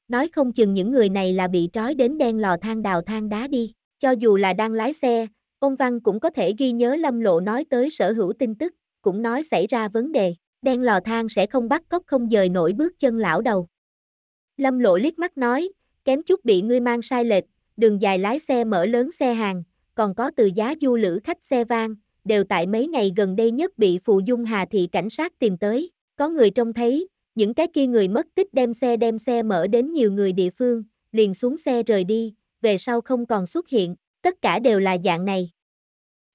Nói không chừng những người này là bị trói đến đen lò than đào than đá đi, cho dù là đang lái xe, ông Văn cũng có thể ghi nhớ Lâm Lộ nói tới sở hữu tin tức, cũng nói xảy ra vấn đề, đen lò than sẽ không bắt cóc không dời nổi bước chân lão đầu. Lâm Lộ liếc mắt nói, kém chút bị ngươi mang sai lệch, đường dài lái xe mở lớn xe hàng, còn có từ giá du lữ khách xe vang, đều tại mấy ngày gần đây nhất bị phụ Dung Hà Thị cảnh sát tìm tới. Có người trông thấy, những cái kia người mất tích đem xe đem xe mở đến nhiều người địa phương, liền xuống xe rời đi, về sau không còn xuất hiện, tất cả đều là dạng này.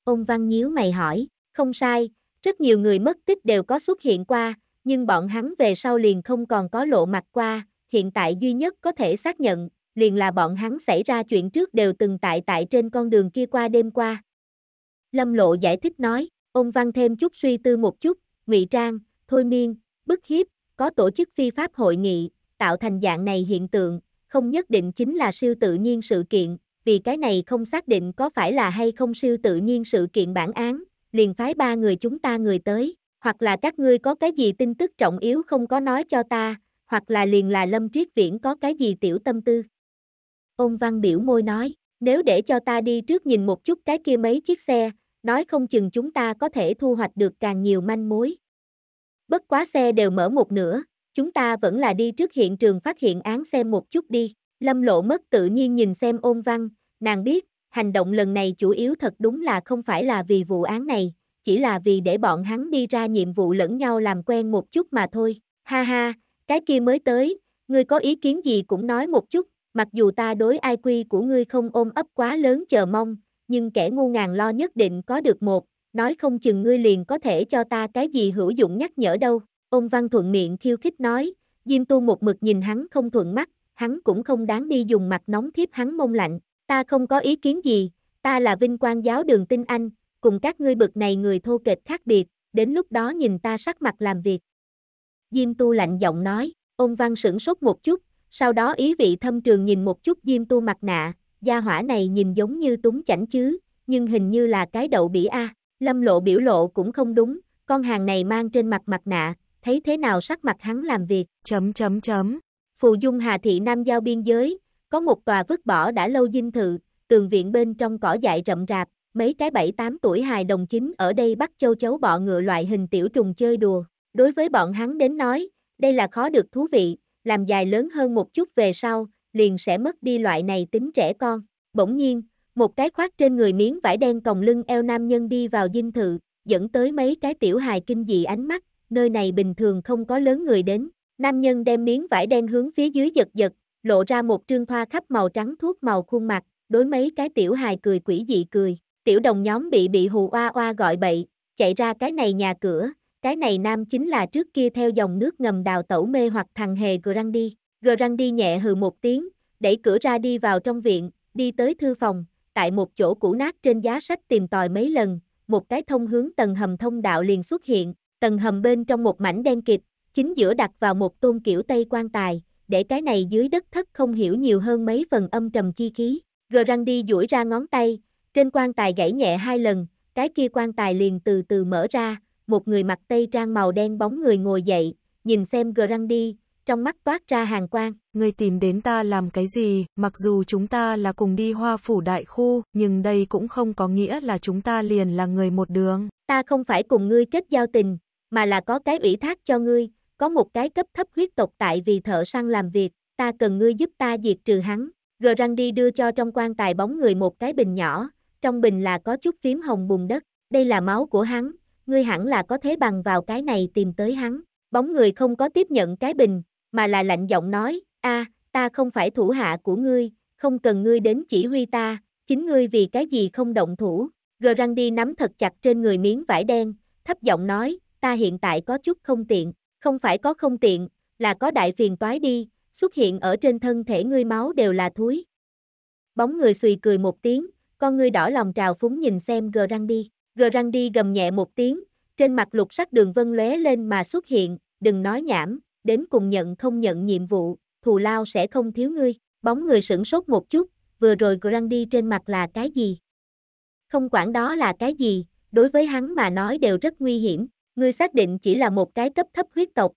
Ông Văn nhíu mày hỏi, không sai, rất nhiều người mất tích đều có xuất hiện qua, nhưng bọn hắn về sau liền không còn có lộ mặt qua, hiện tại duy nhất có thể xác nhận liền là bọn hắn xảy ra chuyện trước đều từng tại tại trên con đường kia qua đêm qua. Lâm Lộ giải thích nói, ông Văn thêm chút suy tư một chút, ngụy trang, thôi miên, bức hiếp, có tổ chức phi pháp hội nghị, tạo thành dạng này hiện tượng, không nhất định chính là siêu tự nhiên sự kiện, vì cái này không xác định có phải là hay không siêu tự nhiên sự kiện bản án, liền phái ba người chúng ta người tới, hoặc là các ngươi có cái gì tin tức trọng yếu không có nói cho ta, hoặc là liền là lâm triết viễn có cái gì tiểu tâm tư. Ông Văn biểu môi nói, nếu để cho ta đi trước nhìn một chút cái kia mấy chiếc xe, nói không chừng chúng ta có thể thu hoạch được càng nhiều manh mối. Bất quá xe đều mở một nửa, chúng ta vẫn là đi trước hiện trường phát hiện án xem một chút đi. Lâm lộ mất tự nhiên nhìn xem ôn văn, nàng biết, hành động lần này chủ yếu thật đúng là không phải là vì vụ án này, chỉ là vì để bọn hắn đi ra nhiệm vụ lẫn nhau làm quen một chút mà thôi. Ha ha, cái kia mới tới, ngươi có ý kiến gì cũng nói một chút, Mặc dù ta đối IQ của ngươi không ôm ấp quá lớn chờ mong, nhưng kẻ ngu ngàn lo nhất định có được một, nói không chừng ngươi liền có thể cho ta cái gì hữu dụng nhắc nhở đâu. ôn Văn thuận miệng khiêu khích nói, Diêm Tu một mực nhìn hắn không thuận mắt, hắn cũng không đáng đi dùng mặt nóng thiếp hắn mông lạnh, ta không có ý kiến gì, ta là vinh quang giáo đường tinh anh, cùng các ngươi bực này người thô kệch khác biệt, đến lúc đó nhìn ta sắc mặt làm việc. Diêm Tu lạnh giọng nói, ôn Văn sửng sốt một chút, sau đó ý vị thâm trường nhìn một chút Diêm Tu mặt nạ, gia hỏa này nhìn giống như túng chảnh chứ, nhưng hình như là cái đậu bỉ a. Lâm lộ biểu lộ cũng không đúng, con hàng này mang trên mặt mặt nạ, thấy thế nào sắc mặt hắn làm việc. Chấm chấm chấm. Phù Dung Hà Thị Nam giao biên giới, có một tòa vứt bỏ đã lâu dinh thự, tường viện bên trong cỏ dại rậm rạp, mấy cái bảy tám tuổi hài đồng chính ở đây bắt châu chấu bọ ngựa loại hình tiểu trùng chơi đùa. Đối với bọn hắn đến nói, đây là khó được thú vị, làm dài lớn hơn một chút về sau, liền sẽ mất đi loại này tính trẻ con. Bỗng nhiên, một cái khoác trên người miếng vải đen còng lưng eo nam nhân đi vào dinh thự, dẫn tới mấy cái tiểu hài kinh dị ánh mắt, nơi này bình thường không có lớn người đến. Nam nhân đem miếng vải đen hướng phía dưới giật giật, lộ ra một trương thoa khắp màu trắng thuốc màu khuôn mặt, đối mấy cái tiểu hài cười quỷ dị cười. Tiểu đồng nhóm bị bị hù oa oa gọi bậy, chạy ra cái này nhà cửa, cái này nam chính là trước kia theo dòng nước ngầm đào tẩu mê hoặc thằng hề Grandi. Grandi nhẹ hừ một tiếng, đẩy cửa ra đi vào trong viện, đi tới thư phòng, tại một chỗ cũ nát trên giá sách tìm tòi mấy lần, một cái thông hướng tầng hầm thông đạo liền xuất hiện, tầng hầm bên trong một mảnh đen kịt, chính giữa đặt vào một tôn kiểu Tây quan tài, để cái này dưới đất thất không hiểu nhiều hơn mấy phần âm trầm chi khí. Grandi duỗi ra ngón tay, trên quan tài gãy nhẹ hai lần, cái kia quan tài liền từ từ mở ra, một người mặc tây trang màu đen bóng người ngồi dậy, nhìn xem Grandi, trong mắt toát ra hàn quang. người tìm đến ta làm cái gì, mặc dù chúng ta là cùng đi hoa phủ đại khu, nhưng đây cũng không có nghĩa là chúng ta liền là người một đường. Ta không phải cùng ngươi kết giao tình, mà là có cái ủy thác cho ngươi, có một cái cấp thấp huyết tộc tại vì thợ săn làm việc, ta cần ngươi giúp ta diệt trừ hắn. Grandi đưa cho trong quan tài bóng người một cái bình nhỏ, trong bình là có chút phím hồng bùn đất, đây là máu của hắn, ngươi hẳn là có thế bằng vào cái này tìm tới hắn. Bóng người không có tiếp nhận cái bình, mà là lạnh giọng nói, a, ta không phải thủ hạ của ngươi, không cần ngươi đến chỉ huy ta, chính ngươi vì cái gì không động thủ. Grandi nắm thật chặt trên người miếng vải đen, thấp giọng nói, ta hiện tại có chút không tiện, không phải có không tiện, là có đại phiền toái đi, xuất hiện ở trên thân thể ngươi máu đều là thúi. Bóng người xùy cười một tiếng, con ngươi đỏ lòng trào phúng nhìn xem Grandi. Grandi gầm nhẹ một tiếng, trên mặt lục sắc đường vân lóe lên mà xuất hiện, đừng nói nhảm, đến cùng nhận không nhận nhiệm vụ, thù lao sẽ không thiếu ngươi. Bóng người sửng sốt một chút, vừa rồi Grandi trên mặt là cái gì? Không quản đó là cái gì, đối với hắn mà nói đều rất nguy hiểm, ngươi xác định chỉ là một cái cấp thấp huyết tộc.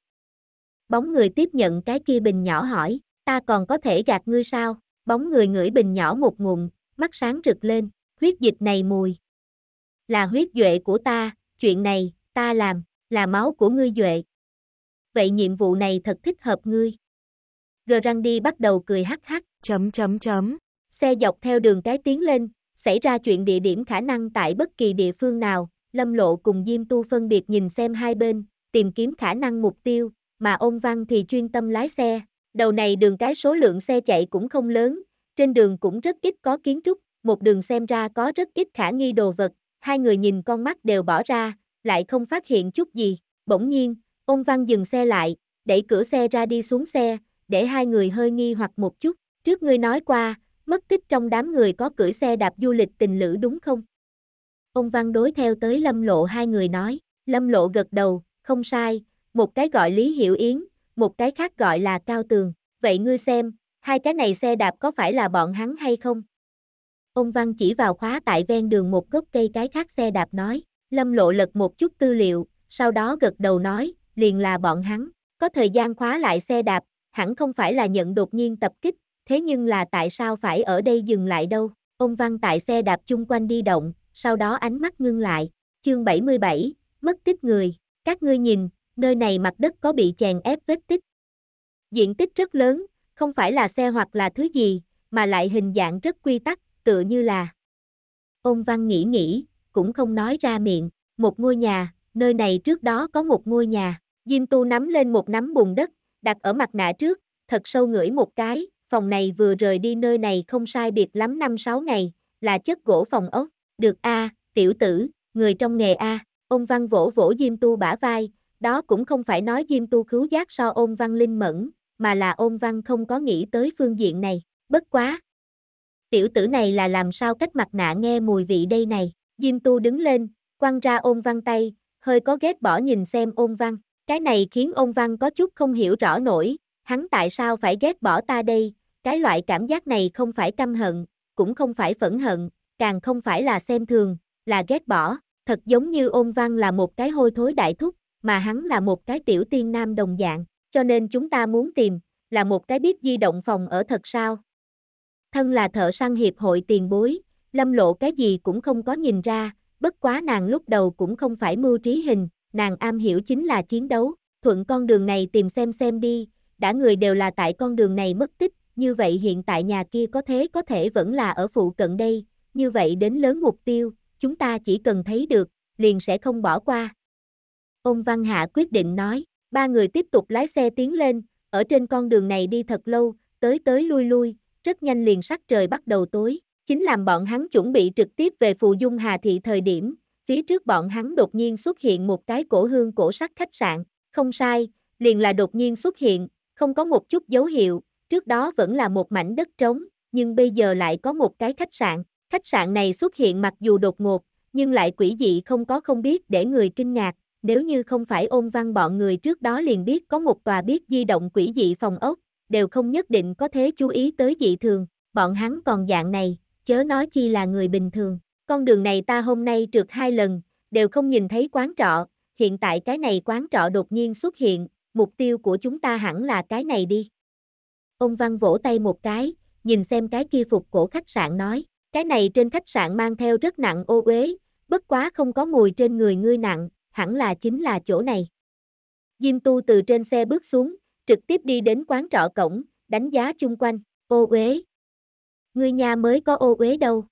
Bóng người tiếp nhận cái kia bình nhỏ hỏi, ta còn có thể gạt ngươi sao? Bóng người ngửi bình nhỏ một ngụm, mắt sáng rực lên, huyết dịch này mùi, là huyết duệ của ta, chuyện này, ta làm, là máu của ngươi duệ. Vậy nhiệm vụ này thật thích hợp ngươi. Grandi bắt đầu cười hắc hắc, chấm chấm chấm. Xe dọc theo đường cái tiến lên, xảy ra chuyện địa điểm khả năng tại bất kỳ địa phương nào, Lâm Lộ cùng Diêm Tu phân biệt nhìn xem hai bên, tìm kiếm khả năng mục tiêu, mà ôn văn thì chuyên tâm lái xe. Đầu này đường cái số lượng xe chạy cũng không lớn, trên đường cũng rất ít có kiến trúc, một đường xem ra có rất ít khả nghi đồ vật, hai người nhìn con mắt đều bỏ ra, lại không phát hiện chút gì. Bỗng nhiên, ông Văn dừng xe lại, đẩy cửa xe ra đi xuống xe, để hai người hơi nghi hoặc một chút. Trước ngươi nói qua, mất tích trong đám người có cưỡi xe đạp du lịch tình lữ đúng không? Ông Văn đối theo tới Lâm Lộ hai người nói, Lâm Lộ gật đầu, không sai, một cái gọi Lý Hiểu Yến, một cái khác gọi là Cao Tường. Vậy ngươi xem, hai cái này xe đạp có phải là bọn hắn hay không? Ông Văn chỉ vào khóa tại ven đường một gốc cây cái khác xe đạp nói, Lâm Lộ lật một chút tư liệu, sau đó gật đầu nói, liền là bọn hắn, có thời gian khóa lại xe đạp, hẳn không phải là nhận đột nhiên tập kích, thế nhưng là tại sao phải ở đây dừng lại đâu, ông Văn tại xe đạp chung quanh đi động, sau đó ánh mắt ngưng lại, chương 77, mất tích người, các ngươi nhìn, nơi này mặt đất có bị chèn ép vết tích. Diện tích rất lớn, không phải là xe hoặc là thứ gì, mà lại hình dạng rất quy tắc, tựa như là. Ông Văn nghĩ nghĩ, cũng không nói ra miệng, một ngôi nhà, nơi này trước đó có một ngôi nhà, Diêm Tu nắm lên một nắm bùn đất, đặt ở mặt nạ trước, thật sâu ngửi một cái, phòng này vừa rời đi nơi này không sai biệt lắm năm sáu ngày, là chất gỗ phòng ốc, được a, tiểu tử, người trong nghề a, ông Văn vỗ vỗ Diêm Tu bả vai, đó cũng không phải nói Diêm Tu cứu giác so ông Văn linh mẫn, mà là ông Văn không có nghĩ tới phương diện này, bất quá, tiểu tử này là làm sao cách mặt nạ nghe mùi vị đây này. Diêm tu đứng lên, quăng ra ôn văn tay, hơi có ghét bỏ nhìn xem ôn văn. Cái này khiến ôn văn có chút không hiểu rõ nổi, hắn tại sao phải ghét bỏ ta đây, cái loại cảm giác này không phải căm hận, cũng không phải phẫn hận, càng không phải là xem thường, là ghét bỏ, thật giống như ôn văn là một cái hôi thối đại thúc, mà hắn là một cái tiểu tiên nam đồng dạng, cho nên chúng ta muốn tìm, là một cái biết di động phòng ở thật sao, thân là thợ săn hiệp hội tiền bối, lâm lộ cái gì cũng không có nhìn ra, bất quá nàng lúc đầu cũng không phải mưu trí hình, nàng am hiểu chính là chiến đấu, thuận con đường này tìm xem xem đi, đã người đều là tại con đường này mất tích, như vậy hiện tại nhà kia có thế có thể vẫn là ở phụ cận đây, như vậy đến lớn mục tiêu, chúng ta chỉ cần thấy được, liền sẽ không bỏ qua. Ông Văn Hạ quyết định nói, ba người tiếp tục lái xe tiến lên, ở trên con đường này đi thật lâu, tới tới lui lui, rất nhanh liền sắc trời bắt đầu tối, chính làm bọn hắn chuẩn bị trực tiếp về Phù Dung Hà Thị thời điểm, phía trước bọn hắn đột nhiên xuất hiện một cái cổ hương cổ sắc khách sạn, không sai, liền là đột nhiên xuất hiện, không có một chút dấu hiệu, trước đó vẫn là một mảnh đất trống, nhưng bây giờ lại có một cái khách sạn, khách sạn này xuất hiện mặc dù đột ngột, nhưng lại quỷ dị không có không biết để người kinh ngạc, nếu như không phải ôn văn bọn người trước đó liền biết có một tòa biết di động quỷ dị phòng ốc, đều không nhất định có thể chú ý tới dị thường, bọn hắn còn dạng này, chớ nói chi là người bình thường. Con đường này ta hôm nay trượt hai lần, đều không nhìn thấy quán trọ, hiện tại cái này quán trọ đột nhiên xuất hiện, mục tiêu của chúng ta hẳn là cái này đi. Ông Văn vỗ tay một cái, nhìn xem cái kia phục cổ khách sạn nói, cái này trên khách sạn mang theo rất nặng ô uế, bất quá không có mùi trên người ngươi nặng, hẳn là chính là chỗ này. Diêm tu từ trên xe bước xuống, trực tiếp đi đến quán trọ cổng, đánh giá chung quanh, ô uế. Người nhà mới có ô uế đâu.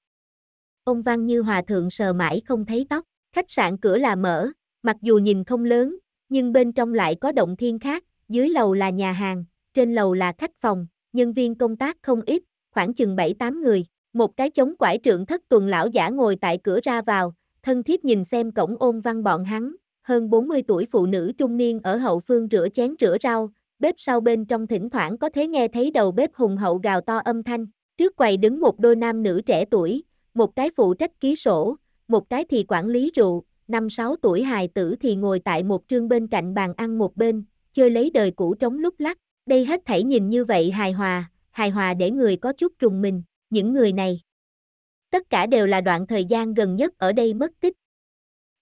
Ông Văn Như Hòa Thượng sờ mãi không thấy tóc, khách sạn cửa là mở, mặc dù nhìn không lớn, nhưng bên trong lại có động thiên khác, dưới lầu là nhà hàng, trên lầu là khách phòng, nhân viên công tác không ít, khoảng chừng 7-8 người, một cái chống quải trượng thất tuần lão giả ngồi tại cửa ra vào, thân thiết nhìn xem cổng ôn văn bọn hắn, hơn 40 tuổi phụ nữ trung niên ở hậu phương rửa chén rửa rau, bếp sau bên trong thỉnh thoảng có thể nghe thấy đầu bếp hùng hậu gào to âm thanh. Trước quầy đứng một đôi nam nữ trẻ tuổi, một cái phụ trách ký sổ, một cái thì quản lý rượu, năm sáu tuổi hài tử thì ngồi tại một trương bên cạnh bàn ăn một bên, chơi lấy đời cũ trống lúc lắc. Đây hết thảy nhìn như vậy hài hòa, hài hòa để người có chút trùng mình, những người này. Tất cả đều là đoạn thời gian gần nhất ở đây mất tích.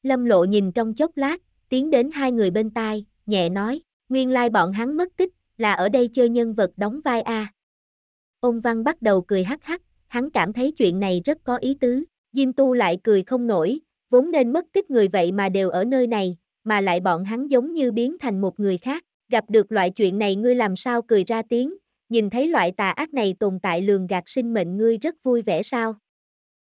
Lâm lộ nhìn trong chốc lát, tiến đến hai người bên tai, nhẹ nói, Nguyên lai like bọn hắn mất tích, là ở đây chơi nhân vật đóng vai A. Ông Văn bắt đầu cười hắc hắc, hắn cảm thấy chuyện này rất có ý tứ. Diêm Tu lại cười không nổi, vốn nên mất tích người vậy mà đều ở nơi này, mà lại bọn hắn giống như biến thành một người khác. Gặp được loại chuyện này ngươi làm sao cười ra tiếng, nhìn thấy loại tà ác này tồn tại lường gạt sinh mệnh ngươi rất vui vẻ sao.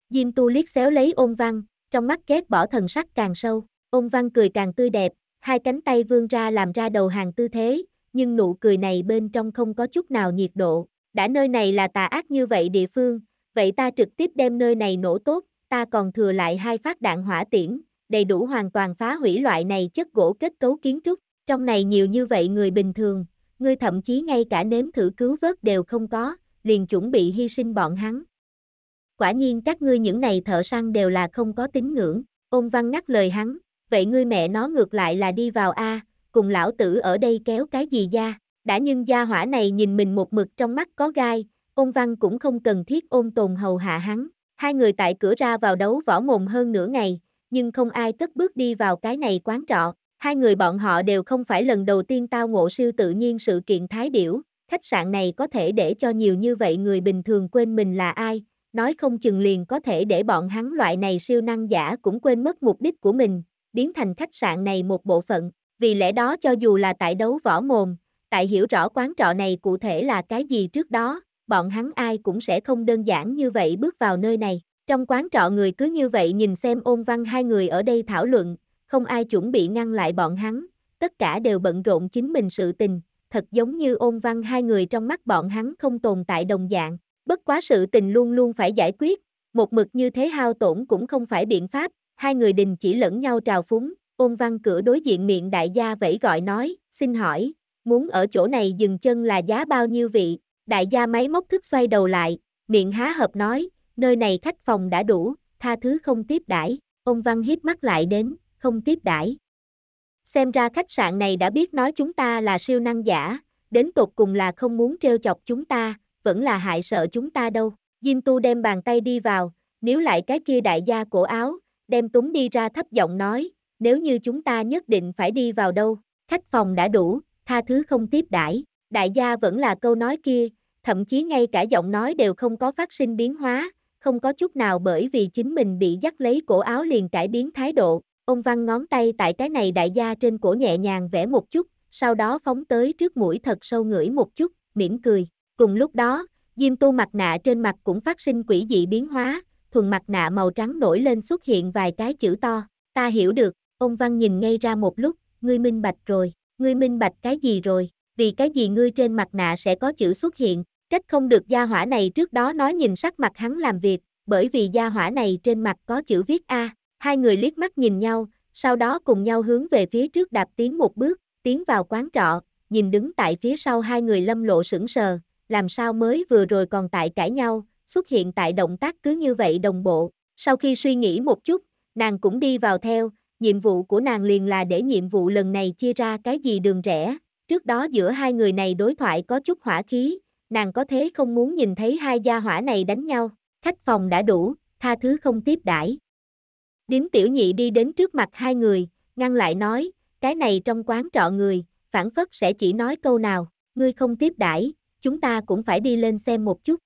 Diêm Tu liếc xéo lấy ôn văn, trong mắt két bỏ thần sắc càng sâu, ôn văn cười càng tươi đẹp, hai cánh tay vươn ra làm ra đầu hàng tư thế, nhưng nụ cười này bên trong không có chút nào nhiệt độ. Đã nơi này là tà ác như vậy địa phương, vậy ta trực tiếp đem nơi này nổ tốt, ta còn thừa lại hai phát đạn hỏa tiễn, đầy đủ hoàn toàn phá hủy loại này chất gỗ kết cấu kiến trúc. Trong này nhiều như vậy người bình thường, ngươi thậm chí ngay cả nếm thử cứu vớt đều không có, liền chuẩn bị hy sinh bọn hắn. Quả nhiên các ngươi những này thợ săn đều là không có tín ngưỡng, ôn văn ngắt lời hắn, vậy ngươi mẹ nó ngược lại là đi vào a, cùng lão tử ở đây kéo cái gì da, đã nhưng gia hỏa này nhìn mình một mực trong mắt có gai, ôn văn cũng không cần thiết ôn tồn hầu hạ hắn, hai người tại cửa ra vào đấu võ mồm hơn nửa ngày, nhưng không ai tất bước đi vào cái này quán trọ, hai người bọn họ đều không phải lần đầu tiên tao ngộ siêu tự nhiên sự kiện thái điểu, khách sạn này có thể để cho nhiều như vậy người bình thường quên mình là ai, nói không chừng liền có thể để bọn hắn loại này siêu năng giả cũng quên mất mục đích của mình, biến thành khách sạn này một bộ phận, vì lẽ đó cho dù là tại đấu võ mồm, tại hiểu rõ quán trọ này cụ thể là cái gì trước đó, bọn hắn ai cũng sẽ không đơn giản như vậy bước vào nơi này. Trong quán trọ người cứ như vậy nhìn xem ôn văn hai người ở đây thảo luận, không ai chuẩn bị ngăn lại bọn hắn, tất cả đều bận rộn chính mình sự tình, thật giống như ôn văn hai người trong mắt bọn hắn không tồn tại đồng dạng, bất quá sự tình luôn luôn phải giải quyết, một mực như thế hao tổn cũng không phải biện pháp, hai người đình chỉ lẫn nhau trào phúng, ôn văn cửa đối diện miệng đại gia vẫy gọi nói, xin hỏi, muốn ở chỗ này dừng chân là giá bao nhiêu vị, đại gia máy móc thức xoay đầu lại, miệng há hợp nói, nơi này khách phòng đã đủ, tha thứ không tiếp đãi. ôn Văn hiếp mắt lại đến, không tiếp đãi. Xem ra khách sạn này đã biết nói chúng ta là siêu năng giả, đến tột cùng là không muốn trêu chọc chúng ta, vẫn là hại sợ chúng ta đâu. Diêm Tu đem bàn tay đi vào, nếu lại cái kia đại gia cổ áo, đem Túng đi ra thấp giọng nói, nếu như chúng ta nhất định phải đi vào đâu, khách phòng đã đủ, tha thứ không tiếp đãi. Đại gia vẫn là câu nói kia, thậm chí ngay cả giọng nói đều không có phát sinh biến hóa, không có chút nào bởi vì chính mình bị dắt lấy cổ áo liền cải biến thái độ. Ông Văn ngón tay tại cái này đại gia trên cổ nhẹ nhàng vẽ một chút, sau đó phóng tới trước mũi thật sâu ngửi một chút, mỉm cười. Cùng lúc đó, Diêm Tu mặt nạ trên mặt cũng phát sinh quỷ dị biến hóa, thuần mặt nạ màu trắng nổi lên xuất hiện vài cái chữ to, ta hiểu được, ông Văn nhìn ngay ra một lúc, ngươi minh bạch rồi, ngươi minh bạch cái gì rồi, vì cái gì ngươi trên mặt nạ sẽ có chữ xuất hiện, trách không được gia hỏa này trước đó nói nhìn sắc mặt hắn làm việc, bởi vì gia hỏa này trên mặt có chữ viết A, hai người liếc mắt nhìn nhau, sau đó cùng nhau hướng về phía trước đạp tiến một bước, tiến vào quán trọ, nhìn đứng tại phía sau hai người lâm lộ sững sờ, làm sao mới vừa rồi còn tại cãi nhau, xuất hiện tại động tác cứ như vậy đồng bộ. Sau khi suy nghĩ một chút, nàng cũng đi vào theo, nhiệm vụ của nàng liền là để nhiệm vụ lần này chia ra cái gì đường rẻ. Trước đó giữa hai người này đối thoại có chút hỏa khí, nàng có thế không muốn nhìn thấy hai gia hỏa này đánh nhau. Khách phòng đã đủ, tha thứ không tiếp đãi. Điếm tiểu nhị đi đến trước mặt hai người, ngăn lại nói, cái này trong quán trọ người, phản phất sẽ chỉ nói câu nào, ngươi không tiếp đãi, chúng ta cũng phải đi lên xem một chút.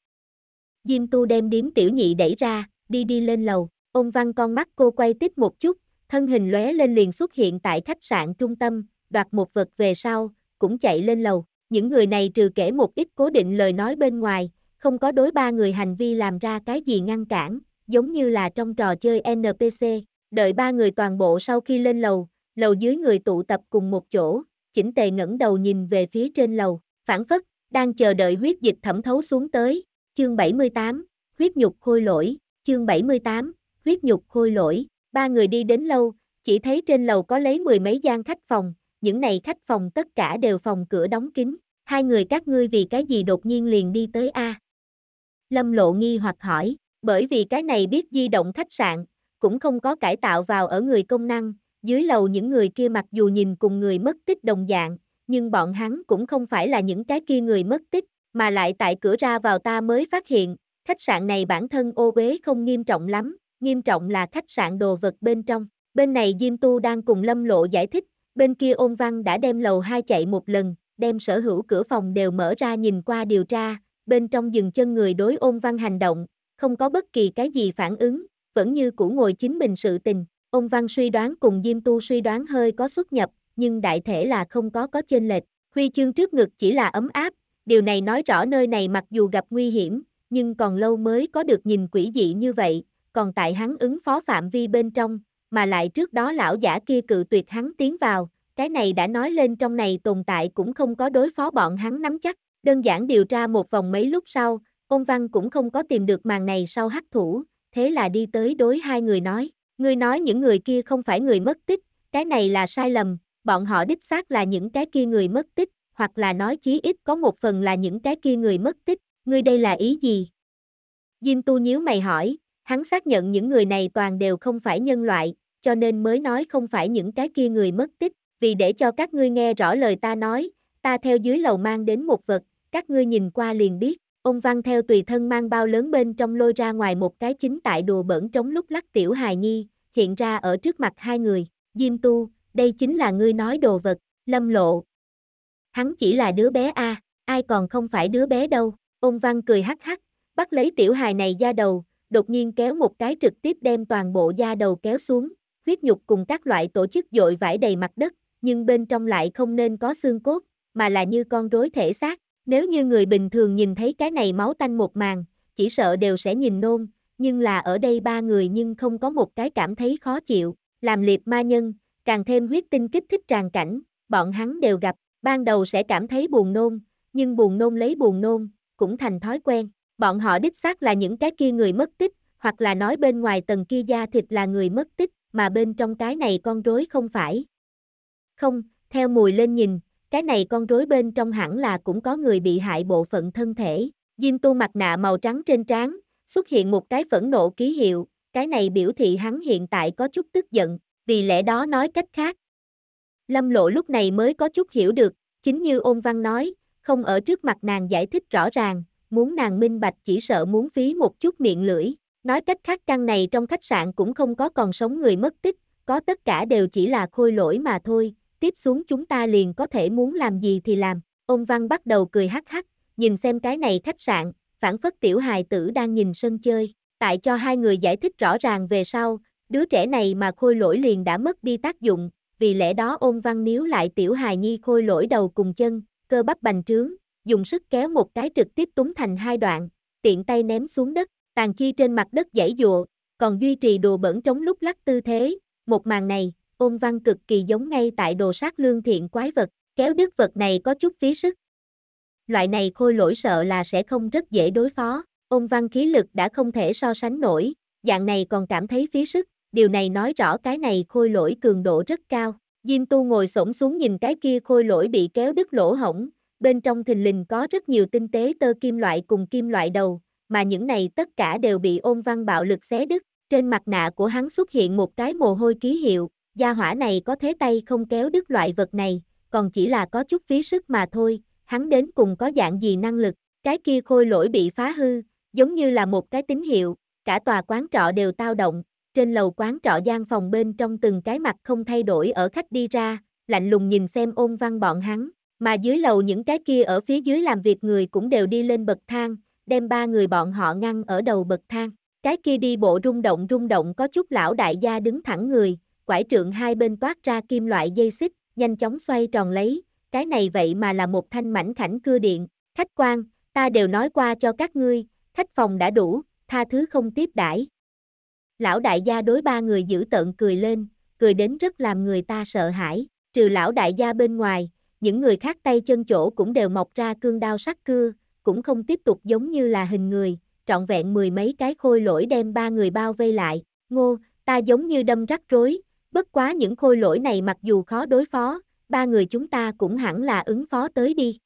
Diêm Tu đem điếm tiểu nhị đẩy ra, đi đi lên lầu, ông Văn con mắt cô quay tiếp một chút, thân hình lóe lên liền xuất hiện tại khách sạn trung tâm, đoạt một vật về sau, cũng chạy lên lầu. Những người này trừ kể một ít cố định lời nói bên ngoài, không có đối ba người hành vi làm ra cái gì ngăn cản, giống như là trong trò chơi NPC. Đợi ba người toàn bộ sau khi lên lầu, lầu dưới người tụ tập cùng một chỗ, chỉnh tề ngẩng đầu nhìn về phía trên lầu, phản phất, đang chờ đợi huyết dịch thẩm thấu xuống tới, Chương 78, huyết nhục khôi lỗi, chương 78, huyết nhục khôi lỗi, ba người đi đến lâu, chỉ thấy trên lầu có lấy mười mấy gian khách phòng, những này khách phòng tất cả đều phòng cửa đóng kín, hai người các ngươi vì cái gì đột nhiên liền đi tới A. Lâm lộ nghi hoặc hỏi, bởi vì cái này biết di động khách sạn, cũng không có cải tạo vào ở người công năng, dưới lầu những người kia mặc dù nhìn cùng người mất tích đồng dạng, nhưng bọn hắn cũng không phải là những cái kia người mất tích, mà lại tại cửa ra vào ta mới phát hiện, khách sạn này bản thân ô bế không nghiêm trọng lắm, nghiêm trọng là khách sạn đồ vật bên trong. Bên này Diêm Tu đang cùng Lâm Lộ giải thích, bên kia ôn văn đã đem lầu 2 chạy một lần, đem sở hữu cửa phòng đều mở ra nhìn qua điều tra, bên trong dừng chân người đối ôn văn hành động, không có bất kỳ cái gì phản ứng, vẫn như cũ ngồi chính mình sự tình. Ôn văn suy đoán cùng Diêm Tu suy đoán hơi có xuất nhập, nhưng đại thể là không có có chênh lệch. Huy chương trước ngực chỉ là ấm áp, Điều này nói rõ nơi này mặc dù gặp nguy hiểm, nhưng còn lâu mới có được nhìn quỷ dị như vậy, còn tại hắn ứng phó phạm vi bên trong, mà lại trước đó lão giả kia cự tuyệt hắn tiến vào, cái này đã nói lên trong này tồn tại cũng không có đối phó bọn hắn nắm chắc, đơn giản điều tra một vòng mấy lúc sau, ông Văn cũng không có tìm được màn này sau hắc thủ, thế là đi tới đối hai người nói, người nói những người kia không phải người mất tích, cái này là sai lầm, bọn họ đích xác là những cái kia người mất tích, hoặc là nói chí ít có một phần là những cái kia người mất tích, ngươi đây là ý gì? Diêm tu nhíu mày hỏi, hắn xác nhận những người này toàn đều không phải nhân loại, cho nên mới nói không phải những cái kia người mất tích, vì để cho các ngươi nghe rõ lời ta nói, ta theo dưới lầu mang đến một vật, các ngươi nhìn qua liền biết, ông Văn theo tùy thân mang bao lớn bên trong lôi ra ngoài một cái chính tại đùa bẩn trống lúc lắc tiểu hài nhi, hiện ra ở trước mặt hai người, Diêm Tu, đây chính là ngươi nói đồ vật, lâm lộ, hắn chỉ là đứa bé a, ai còn không phải đứa bé đâu, ông Văn cười hắc hắc, bắt lấy tiểu hài này da đầu, đột nhiên kéo một cái trực tiếp đem toàn bộ da đầu kéo xuống, huyết nhục cùng các loại tổ chức dội vải đầy mặt đất, nhưng bên trong lại không nên có xương cốt, mà là như con rối thể xác, nếu như người bình thường nhìn thấy cái này máu tanh một màn, chỉ sợ đều sẽ nhìn nôn, nhưng là ở đây ba người nhưng không có một cái cảm thấy khó chịu, làm liệt ma nhân, càng thêm huyết tinh kích thích tràn cảnh, bọn hắn đều gặp, Ban đầu sẽ cảm thấy buồn nôn, nhưng buồn nôn lấy buồn nôn, cũng thành thói quen. Bọn họ đích xác là những cái kia người mất tích, hoặc là nói bên ngoài tầng kia da thịt là người mất tích, mà bên trong cái này con rối không phải. Không, theo mùi lên nhìn, cái này con rối bên trong hẳn là cũng có người bị hại bộ phận thân thể. Diêm tu mặt nạ màu trắng trên trán, xuất hiện một cái phẫn nộ ký hiệu, cái này biểu thị hắn hiện tại có chút tức giận, vì lẽ đó nói cách khác, Lâm Lộ lúc này mới có chút hiểu được, chính như ôn văn nói, không ở trước mặt nàng giải thích rõ ràng, muốn nàng minh bạch chỉ sợ muốn phí một chút miệng lưỡi. Nói cách khác căn này trong khách sạn cũng không có còn sống người mất tích, có tất cả đều chỉ là khôi lỗi mà thôi, tiếp xuống chúng ta liền có thể muốn làm gì thì làm. Ông Văn bắt đầu cười hắc hắc, nhìn xem cái này khách sạn, phản phất tiểu hài tử đang nhìn sân chơi. Tại cho hai người giải thích rõ ràng về sau, đứa trẻ này mà khôi lỗi liền đã mất đi tác dụng, vì lẽ đó ôn văn níu lại tiểu hài nhi khôi lỗi đầu cùng chân, cơ bắp bành trướng, dùng sức kéo một cái trực tiếp túng thành hai đoạn, tiện tay ném xuống đất, tàn chi trên mặt đất dãy dụa, còn duy trì đùa bẩn trống lúc lắc tư thế, một màn này, ôn văn cực kỳ giống ngay tại đồ sát lương thiện quái vật, kéo đứt vật này có chút phí sức. Loại này khôi lỗi sợ là sẽ không rất dễ đối phó, ôn văn khí lực đã không thể so sánh nổi, dạng này còn cảm thấy phí sức, điều này nói rõ cái này khôi lỗi cường độ rất cao. Diêm tu ngồi xổm xuống nhìn cái kia khôi lỗi bị kéo đứt lỗ hổng, bên trong thình lình có rất nhiều tinh tế tơ kim loại cùng kim loại đầu, mà những này tất cả đều bị ôn văn bạo lực xé đứt. Trên mặt nạ của hắn xuất hiện một cái mồ hôi ký hiệu, gia hỏa này có thế tay không kéo đứt loại vật này, còn chỉ là có chút phí sức mà thôi, hắn đến cùng có dạng gì năng lực, cái kia khôi lỗi bị phá hư, giống như là một cái tín hiệu, cả tòa quán trọ đều tao động, trên lầu quán trọ gian phòng bên trong từng cái mặt không thay đổi ở khách đi ra, lạnh lùng nhìn xem ôn văn bọn hắn, mà dưới lầu những cái kia ở phía dưới làm việc người cũng đều đi lên bậc thang, đem ba người bọn họ ngăn ở đầu bậc thang. Cái kia đi bộ rung động rung động có chút lão đại gia đứng thẳng người, quải trượng hai bên toát ra kim loại dây xích, nhanh chóng xoay tròn lấy, cái này vậy mà là một thanh mảnh khảnh cưa điện, khách quan, ta đều nói qua cho các ngươi, khách phòng đã đủ, tha thứ không tiếp đãi Lão đại gia đối ba người giữ tợn cười lên, cười đến rất làm người ta sợ hãi, trừ lão đại gia bên ngoài, những người khác tay chân chỗ cũng đều mọc ra cương đao sắc cưa, cũng không tiếp tục giống như là hình người, trọn vẹn mười mấy cái khôi lỗi đem ba người bao vây lại, ngô, ta giống như đâm rắc rối, bất quá những khôi lỗi này mặc dù khó đối phó, ba người chúng ta cũng hẳn là ứng phó tới đi.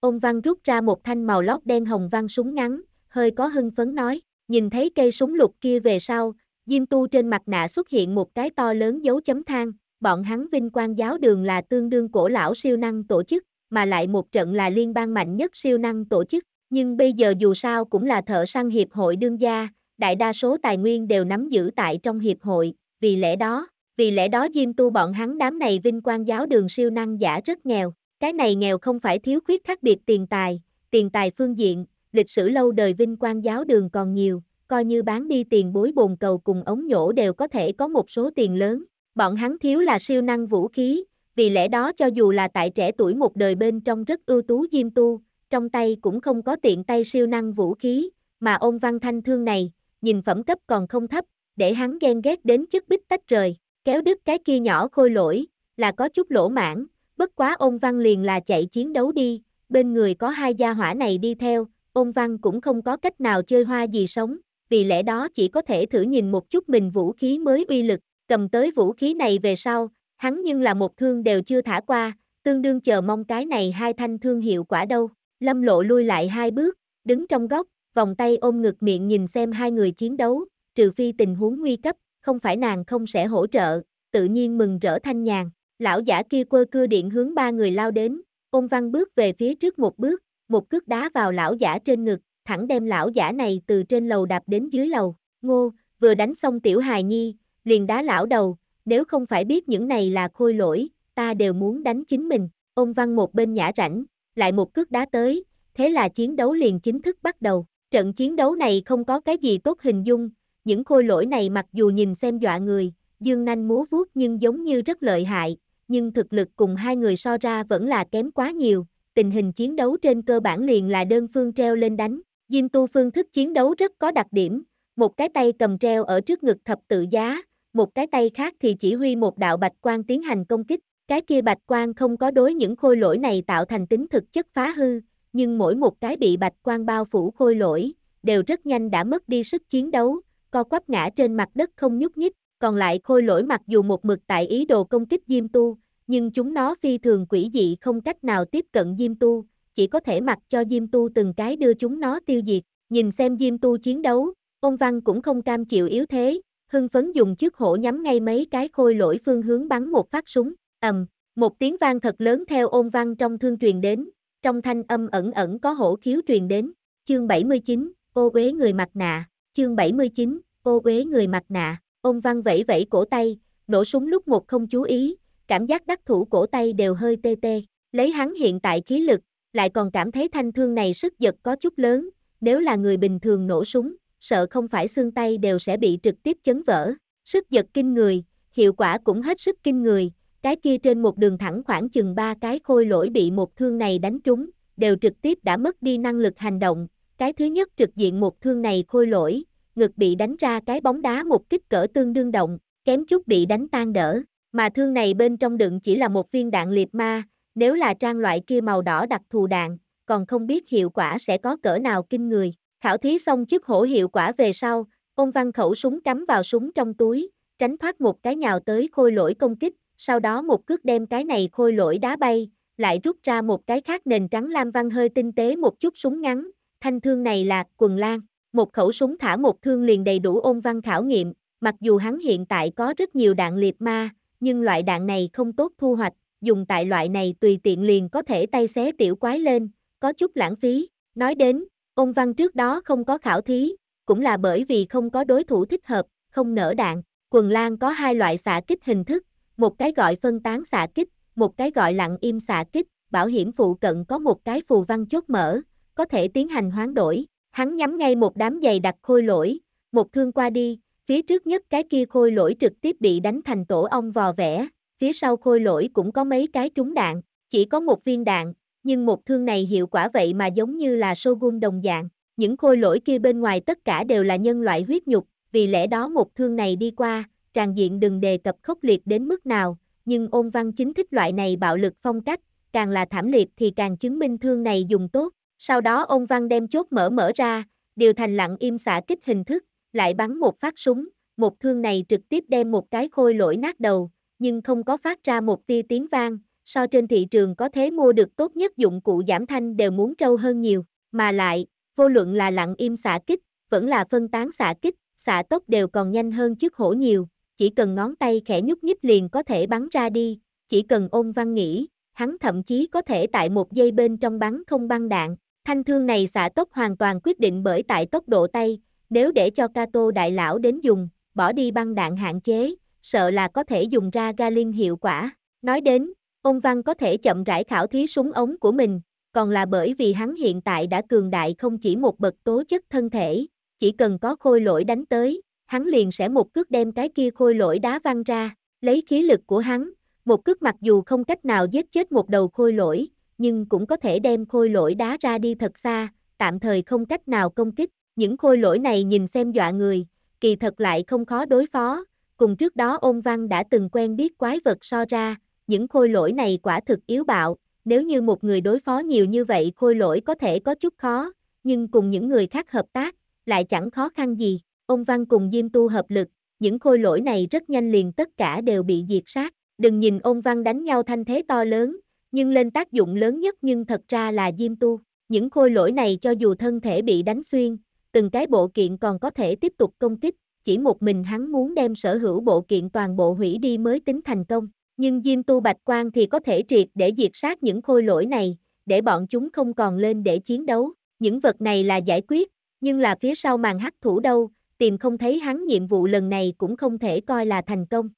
Ông Văn rút ra một thanh màu lót đen hồng văn súng ngắn, hơi có hưng phấn nói. Nhìn thấy cây súng lục kia về sau, Diêm Tu trên mặt nạ xuất hiện một cái to lớn dấu chấm than, bọn hắn vinh quang giáo đường là tương đương cổ lão siêu năng tổ chức, mà lại một trận là liên bang mạnh nhất siêu năng tổ chức, nhưng bây giờ dù sao cũng là thợ săn hiệp hội đương gia, đại đa số tài nguyên đều nắm giữ tại trong hiệp hội, vì lẽ đó, vì lẽ đó Diêm Tu bọn hắn đám này vinh quang giáo đường siêu năng giả rất nghèo, cái này nghèo không phải thiếu khuyết khác biệt tiền tài, tiền tài phương diện, lịch sử lâu đời vinh quang giáo đường còn nhiều, coi như bán đi tiền bối bồn cầu cùng ống nhổ đều có thể có một số tiền lớn. Bọn hắn thiếu là siêu năng vũ khí, vì lẽ đó cho dù là tại trẻ tuổi một đời bên trong rất ưu tú diêm tu, trong tay cũng không có tiện tay siêu năng vũ khí, mà ôn Văn Thanh Thương này, nhìn phẩm cấp còn không thấp, để hắn ghen ghét đến chức bích tách rời, kéo đứt cái kia nhỏ khôi lỗi, là có chút lỗ mãn, bất quá ôn Văn liền là chạy chiến đấu đi, bên người có hai gia hỏa này đi theo, ôn văn cũng không có cách nào chơi hoa gì sống, vì lẽ đó chỉ có thể thử nhìn một chút mình vũ khí mới uy lực, cầm tới vũ khí này về sau, hắn nhưng là một thương đều chưa thả qua, tương đương chờ mong cái này hai thanh thương hiệu quả đâu. Lâm lộ lui lại hai bước, đứng trong góc, vòng tay ôm ngực miệng nhìn xem hai người chiến đấu, trừ phi tình huống nguy cấp, không phải nàng không sẽ hỗ trợ, tự nhiên mừng rỡ thanh nhàn. Lão giả kia quơ cưa điện hướng ba người lao đến, ôn văn bước về phía trước một bước, một cước đá vào lão giả trên ngực, thẳng đem lão giả này từ trên lầu đạp đến dưới lầu. Ngô, vừa đánh xong tiểu hài nhi, liền đá lão đầu, nếu không phải biết những này là khôi lỗi, ta đều muốn đánh chính mình. Ông Văn một bên nhã rảnh, lại một cước đá tới, thế là chiến đấu liền chính thức bắt đầu. Trận chiến đấu này không có cái gì tốt hình dung, những khôi lỗi này mặc dù nhìn xem dọa người, dương nanh múa vuốt nhưng giống như rất lợi hại, nhưng thực lực cùng hai người so ra vẫn là kém quá nhiều, tình hình chiến đấu trên cơ bản liền là đơn phương treo lên đánh. Diêm tu phương thức chiến đấu rất có đặc điểm, một cái tay cầm treo ở trước ngực thập tự giá, một cái tay khác thì chỉ huy một đạo bạch quan tiến hành công kích. Cái kia bạch quan không có đối những khôi lỗi này tạo thành tính thực chất phá hư, nhưng mỗi một cái bị bạch quan bao phủ khôi lỗi, đều rất nhanh đã mất đi sức chiến đấu, co quắp ngã trên mặt đất không nhúc nhích, còn lại khôi lỗi mặc dù một mực tại ý đồ công kích Diêm Tu, nhưng chúng nó phi thường quỷ dị không cách nào tiếp cận Diêm Tu, chỉ có thể mặc cho Diêm Tu từng cái đưa chúng nó tiêu diệt, nhìn xem Diêm Tu chiến đấu, ông Văn cũng không cam chịu yếu thế, hưng phấn dùng chiếc hổ nhắm ngay mấy cái khôi lỗi phương hướng bắn một phát súng, ầm, một tiếng vang thật lớn theo ôn văn trong thương truyền đến, trong thanh âm ẩn ẩn có hổ khiếu truyền đến, chương 79, cô uế người mặt nạ, chương 79, cô uế người mặt nạ, ôn văn vẫy vẫy cổ tay, nổ súng lúc một không chú ý, cảm giác đắc thủ cổ tay đều hơi tê tê. Lấy hắn hiện tại khí lực, lại còn cảm thấy thanh thương này sức giật có chút lớn, nếu là người bình thường nổ súng, sợ không phải xương tay đều sẽ bị trực tiếp chấn vỡ. Sức giật kinh người, hiệu quả cũng hết sức kinh người, cái kia trên một đường thẳng khoảng chừng ba cái khôi lỗi bị một thương này đánh trúng, đều trực tiếp đã mất đi năng lực hành động. Cái thứ nhất trực diện một thương này khôi lỗi, ngực bị đánh ra cái bóng đá một kích cỡ tương đương động, kém chút bị đánh tan đỡ. Mà thương này bên trong đựng chỉ là một viên đạn liệt ma, nếu là trang loại kia màu đỏ đặc thù đạn, còn không biết hiệu quả sẽ có cỡ nào kinh người. Khảo thí xong chiếc hổ hiệu quả về sau, ông văn khẩu súng cắm vào súng trong túi, tránh thoát một cái nhào tới khôi lỗi công kích, sau đó một cước đem cái này khôi lỗi đá bay, lại rút ra một cái khác nền trắng lam văn hơi tinh tế một chút súng ngắn, thanh thương này là quần lan, một khẩu súng thả một thương liền đầy đủ ôn văn khảo nghiệm, mặc dù hắn hiện tại có rất nhiều đạn liệt ma, nhưng loại đạn này không tốt thu hoạch, dùng tại loại này tùy tiện liền có thể tay xé tiểu quái lên, có chút lãng phí. Nói đến, ông văn trước đó không có khảo thí, cũng là bởi vì không có đối thủ thích hợp, không nở đạn. Quần lan có hai loại xạ kích hình thức, một cái gọi phân tán xạ kích, một cái gọi lặng im xạ kích, bảo hiểm phụ cận có một cái phù văn chốt mở, có thể tiến hành hoán đổi. Hắn nhắm ngay một đám giày đặt khôi lỗi, một thương qua đi, Phía trước nhất cái kia khôi lỗi trực tiếp bị đánh thành tổ ong vò vẽ, phía sau khôi lỗi cũng có mấy cái trúng đạn, chỉ có một viên đạn, nhưng một thương này hiệu quả vậy mà giống như là Shogun đồng dạng. Những khôi lỗi kia bên ngoài tất cả đều là nhân loại huyết nhục, vì lẽ đó một thương này đi qua, tràn diện đừng đề cập khốc liệt đến mức nào, nhưng ôn văn chính thích loại này bạo lực phong cách, càng là thảm liệt thì càng chứng minh thương này dùng tốt. Sau đó ôn văn đem chốt mở mở ra, điều thành lặng im xả kích hình thức, lại bắn một phát súng, một thương này trực tiếp đem một cái khôi lỗi nát đầu, nhưng không có phát ra một tia tiếng vang, so trên thị trường có thế mua được tốt nhất dụng cụ giảm thanh đều muốn trâu hơn nhiều, mà lại, vô luận là lặng im xạ kích, vẫn là phân tán xạ kích, xạ tốc đều còn nhanh hơn chiếc hổ nhiều, chỉ cần ngón tay khẽ nhúc nhích liền có thể bắn ra đi, chỉ cần ôm văn nghĩ, hắn thậm chí có thể tại một giây bên trong bắn không băng đạn, thanh thương này xạ tốc hoàn toàn quyết định bởi tại tốc độ tay, nếu để cho Kato đại lão đến dùng, bỏ đi băng đạn hạn chế, sợ là có thể dùng ra Galin hiệu quả. Nói đến, ông Văn có thể chậm rãi khảo thí súng ống của mình, còn là bởi vì hắn hiện tại đã cường đại không chỉ một bậc tố chất thân thể, chỉ cần có khôi lỗi đánh tới, hắn liền sẽ một cước đem cái kia khôi lỗi đá văng ra, lấy khí lực của hắn, một cước mặc dù không cách nào giết chết một đầu khôi lỗi, nhưng cũng có thể đem khôi lỗi đá ra đi thật xa, tạm thời không cách nào công kích, những khôi lỗi này nhìn xem dọa người, kỳ thật lại không khó đối phó, cùng trước đó ôn văn đã từng quen biết quái vật so ra, những khôi lỗi này quả thực yếu bạo, nếu như một người đối phó nhiều như vậy khôi lỗi có thể có chút khó, nhưng cùng những người khác hợp tác, lại chẳng khó khăn gì. Ôn văn cùng Diêm Tu hợp lực, những khôi lỗi này rất nhanh liền tất cả đều bị diệt sát. Đừng nhìn ôn văn đánh nhau thanh thế to lớn, nhưng lên tác dụng lớn nhất nhưng thật ra là Diêm Tu. Những khôi lỗi này cho dù thân thể bị đánh xuyên, từng cái bộ kiện còn có thể tiếp tục công kích, chỉ một mình hắn muốn đem sở hữu bộ kiện toàn bộ hủy đi mới tính thành công. Nhưng Diêm Tu Bạch Quang thì có thể triệt để diệt sát những khôi lỗi này, để bọn chúng không còn lên để chiến đấu. Những vật này là giải quyết, nhưng là phía sau màn hắc thủ đâu, tìm không thấy hắn nhiệm vụ lần này cũng không thể coi là thành công.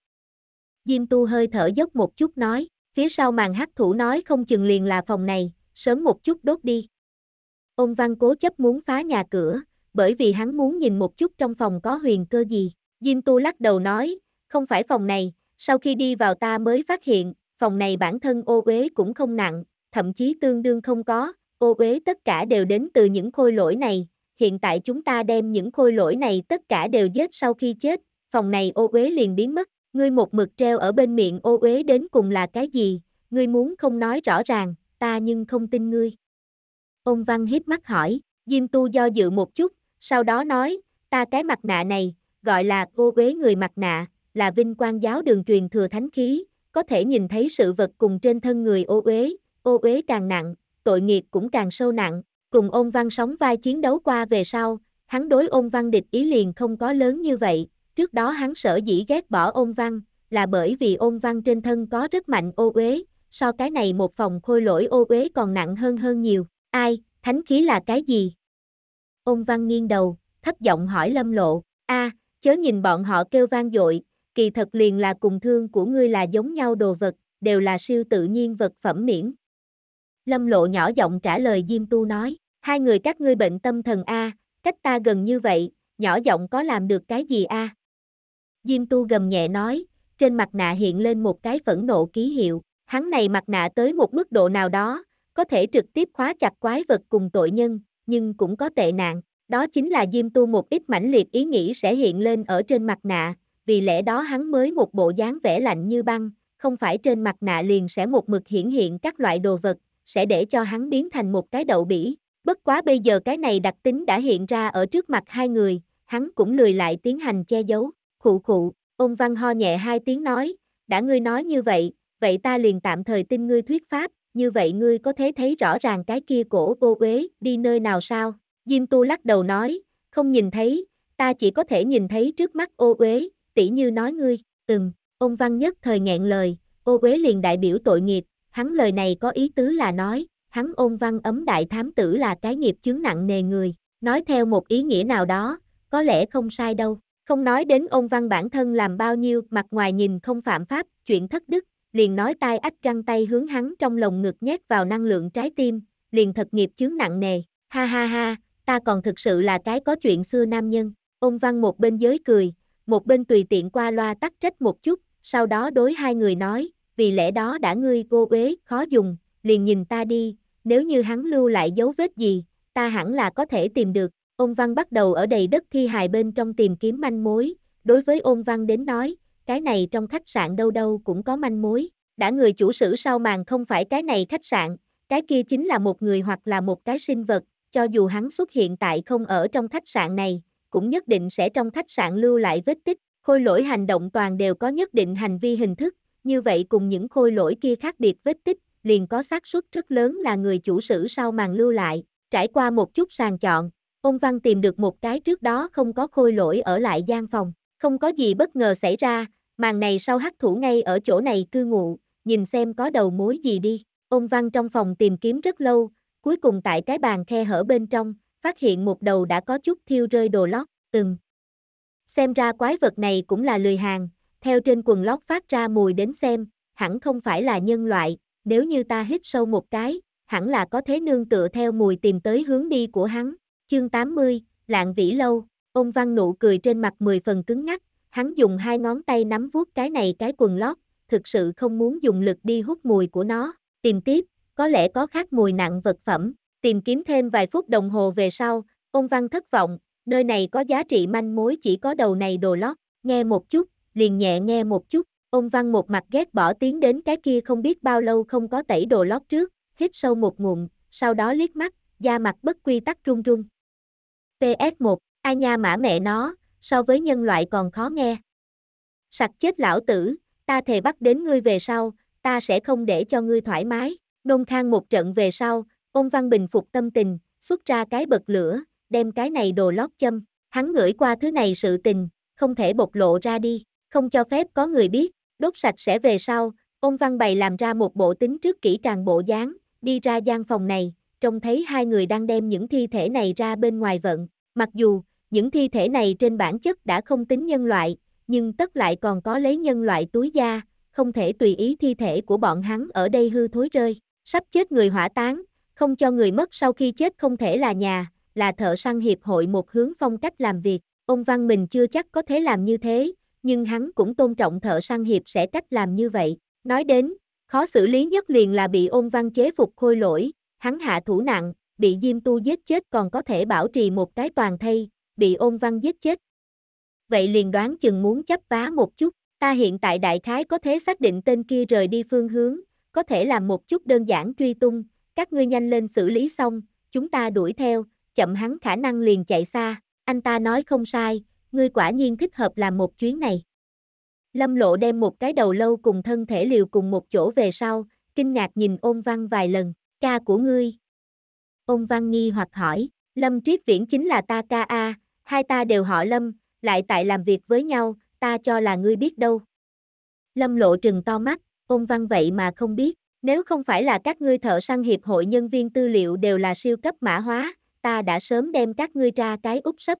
Diêm Tu hơi thở dốc một chút nói, phía sau màn hắc thủ nói không chừng liền là phòng này, sớm một chút đốt đi. Ông Văn cố chấp muốn phá nhà cửa, bởi vì hắn muốn nhìn một chút trong phòng có huyền cơ gì. Diêm Tu lắc đầu nói, không phải phòng này, sau khi đi vào ta mới phát hiện, phòng này bản thân ô uế cũng không nặng, thậm chí tương đương không có, ô uế tất cả đều đến từ những khôi lỗi này, hiện tại chúng ta đem những khôi lỗi này tất cả đều giết sau khi chết, phòng này ô uế liền biến mất, ngươi một mực treo ở bên miệng ô uế đến cùng là cái gì, ngươi muốn không nói rõ ràng, ta nhưng không tin ngươi. Ông Văn hiếp mắt hỏi, Diêm Tu do dự một chút, sau đó nói, ta cái mặt nạ này, gọi là ô uế người mặt nạ, là vinh quang giáo đường truyền thừa thánh khí, có thể nhìn thấy sự vật cùng trên thân người ô uế, ô uế càng nặng, tội nghiệp cũng càng sâu nặng, cùng ôn văn sóng vai chiến đấu qua về sau, hắn đối ôn văn địch ý liền không có lớn như vậy, trước đó hắn sở dĩ ghét bỏ ôn văn, là bởi vì ôn văn trên thân có rất mạnh ô uế, so cái này một phòng khôi lỗi ô uế còn nặng hơn hơn nhiều, ai, thánh khí là cái gì? Ông Văn nghiêng đầu, thấp giọng hỏi Lâm Lộ, a, à, chớ nhìn bọn họ kêu vang dội, kỳ thật liền là cùng thương của ngươi là giống nhau đồ vật, đều là siêu tự nhiên vật phẩm miễn. Lâm Lộ nhỏ giọng trả lời Diêm Tu nói, hai người các ngươi bệnh tâm thần a, cách ta gần như vậy, nhỏ giọng có làm được cái gì a? À? Diêm Tu gầm nhẹ nói, trên mặt nạ hiện lên một cái phẫn nộ ký hiệu, hắn này mặt nạ tới một mức độ nào đó, có thể trực tiếp khóa chặt quái vật cùng tội nhân, nhưng cũng có tệ nạn, đó chính là Diêm Tu một ít mãnh liệt ý nghĩ sẽ hiện lên ở trên mặt nạ, vì lẽ đó hắn mới một bộ dáng vẻ lạnh như băng, không phải trên mặt nạ liền sẽ một mực hiển hiện các loại đồ vật, sẽ để cho hắn biến thành một cái đậu bỉ. Bất quá bây giờ cái này đặc tính đã hiện ra ở trước mặt hai người, hắn cũng lười lại tiến hành che giấu, khụ khụ, ông Văn ho nhẹ hai tiếng nói, đã ngươi nói như vậy, vậy ta liền tạm thời tin ngươi thuyết pháp, như vậy ngươi có thể thấy rõ ràng cái kia cổ ô uế đi nơi nào sao? Diêm tu lắc đầu nói, không nhìn thấy, ta chỉ có thể nhìn thấy trước mắt ô uế, tỷ như nói ngươi, ừm, ông văn nhất thời nghẹn lời, ô uế liền đại biểu tội nghiệp, hắn lời này có ý tứ là nói, hắn ôn văn ấm đại thám tử là cái nghiệp chứng nặng nề người, nói theo một ý nghĩa nào đó, có lẽ không sai đâu. Không nói đến ông văn bản thân làm bao nhiêu, mặt ngoài nhìn không phạm pháp, chuyện thất đức, liền nói tai ách găng tay hướng hắn trong lồng ngực nhét vào năng lượng trái tim, liền thật nghiệp chướng nặng nề, ha ha ha, ta còn thực sự là cái có chuyện xưa nam nhân, ôn văn một bên giới cười, một bên tùy tiện qua loa tắt trách một chút, sau đó đối hai người nói, vì lẽ đó đã ngươi cô bế, khó dùng, liền nhìn ta đi, nếu như hắn lưu lại dấu vết gì, ta hẳn là có thể tìm được, ôn văn bắt đầu ở đầy đất thi hài bên trong tìm kiếm manh mối, đối với ôn văn đến nói, cái này trong khách sạn đâu đâu cũng có manh mối, đã người chủ sử sau màn không phải cái này khách sạn, cái kia chính là một người hoặc là một cái sinh vật, cho dù hắn xuất hiện tại không ở trong khách sạn này, cũng nhất định sẽ trong khách sạn lưu lại vết tích, khôi lỗi hành động toàn đều có nhất định hành vi hình thức, như vậy cùng những khôi lỗi kia khác biệt vết tích, liền có xác suất rất lớn là người chủ sử sau màn lưu lại, trải qua một chút sàng chọn, ông Văn tìm được một cái trước đó không có khôi lỗi ở lại gian phòng, không có gì bất ngờ xảy ra, Màn này sau hắc thủ ngay ở chỗ này cư ngụ, nhìn xem có đầu mối gì đi. Ông Văn trong phòng tìm kiếm rất lâu, cuối cùng tại cái bàn khe hở bên trong, phát hiện một đầu đã có chút thiêu rơi đồ lót, từng. Xem ra quái vật này cũng là lười hàng, theo trên quần lót phát ra mùi đến xem, hẳn không phải là nhân loại, nếu như ta hít sâu một cái, hẳn là có thế nương tựa theo mùi tìm tới hướng đi của hắn. Chương 80, Lạng Vĩ Lâu, ông Văn Nụ cười trên mặt 10 phần cứng ngắc, Hắn dùng hai ngón tay nắm vuốt cái này cái quần lót, thực sự không muốn dùng lực đi hút mùi của nó, tìm tiếp, có lẽ có khác mùi nặng vật phẩm, tìm kiếm thêm vài phút đồng hồ về sau, ông Văn thất vọng, nơi này có giá trị manh mối chỉ có đầu này đồ lót, nghe một chút, liền nhẹ nghe một chút, ông Văn một mặt ghét bỏ tiến đến cái kia không biết bao lâu không có tẩy đồ lót trước, hít sâu một ngụm, sau đó liếc mắt, da mặt bất quy tắc run run. PS1, ai nha mã mẹ nó, so với nhân loại còn khó nghe. Sặc chết lão tử, ta thề bắt đến ngươi về sau, ta sẽ không để cho ngươi thoải mái. Nôn khang một trận về sau, ông Văn Bình phục tâm tình, xuất ra cái bật lửa, đem cái này đồ lót châm. Hắn ngửi qua thứ này sự tình, không thể bộc lộ ra đi, không cho phép có người biết, đốt sạch sẽ về sau. Ông Văn Bày làm ra một bộ tính trước kỹ càng bộ dáng, đi ra gian phòng này, trông thấy hai người đang đem những thi thể này ra bên ngoài vận. Mặc dù, những thi thể này trên bản chất đã không tính nhân loại, nhưng tất lại còn có lấy nhân loại túi da, không thể tùy ý thi thể của bọn hắn ở đây hư thối rơi. Sắp chết người hỏa táng, không cho người mất sau khi chết không thể là nhà, là thợ săn hiệp hội một hướng phong cách làm việc. Ông Văn mình chưa chắc có thể làm như thế, nhưng hắn cũng tôn trọng thợ săn hiệp sẽ cách làm như vậy. Nói đến, khó xử lý nhất liền là bị ôn văn chế phục khôi lỗi, hắn hạ thủ nặng, bị Diêm Tu giết chết còn có thể bảo trì một cái toàn thây, bị ôn văn giết chết. Vậy liền đoán chừng muốn chấp vá một chút, ta hiện tại đại khái có thể xác định tên kia rời đi phương hướng, có thể làm một chút đơn giản truy tung, các ngươi nhanh lên xử lý xong, chúng ta đuổi theo, chậm hắn khả năng liền chạy xa, anh ta nói không sai, ngươi quả nhiên thích hợp làm một chuyến này. Lâm Lộ đem một cái đầu lâu cùng thân thể liều cùng một chỗ về sau, kinh ngạc nhìn ôn văn vài lần, ca của ngươi. Ôn văn nghi hoặc hỏi, Lâm Triết Viễn chính là ta ca a, hai ta đều họ Lâm, lại tại làm việc với nhau, ta cho là ngươi biết đâu. Lâm lộ trừng to mắt, ông văn vậy mà không biết, nếu không phải là các ngươi thợ săn hiệp hội nhân viên tư liệu đều là siêu cấp mã hóa, ta đã sớm đem các ngươi ra cái úp sấp.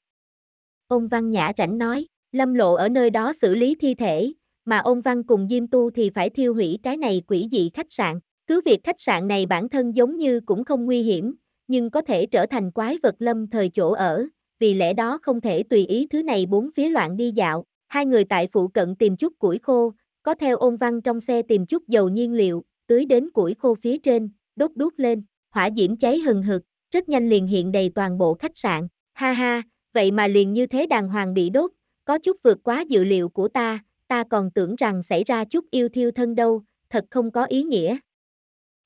ông văn nhã rảnh nói, Lâm lộ ở nơi đó xử lý thi thể, mà ông văn cùng Diêm Tu thì phải thiêu hủy cái này quỷ dị khách sạn. Cứ việc khách sạn này bản thân giống như cũng không nguy hiểm, nhưng có thể trở thành quái vật lâm thời chỗ ở, vì lẽ đó không thể tùy ý thứ này bốn phía loạn đi dạo, hai người tại phụ cận tìm chút củi khô, có theo ôn văn trong xe tìm chút dầu nhiên liệu, tưới đến củi khô phía trên, đốt đốt lên, hỏa diễm cháy hừng hực, rất nhanh liền hiện đầy toàn bộ khách sạn, ha ha, vậy mà liền như thế đàng hoàng bị đốt, có chút vượt quá dự liệu của ta, ta còn tưởng rằng xảy ra chút yêu thiêu thân đâu, thật không có ý nghĩa.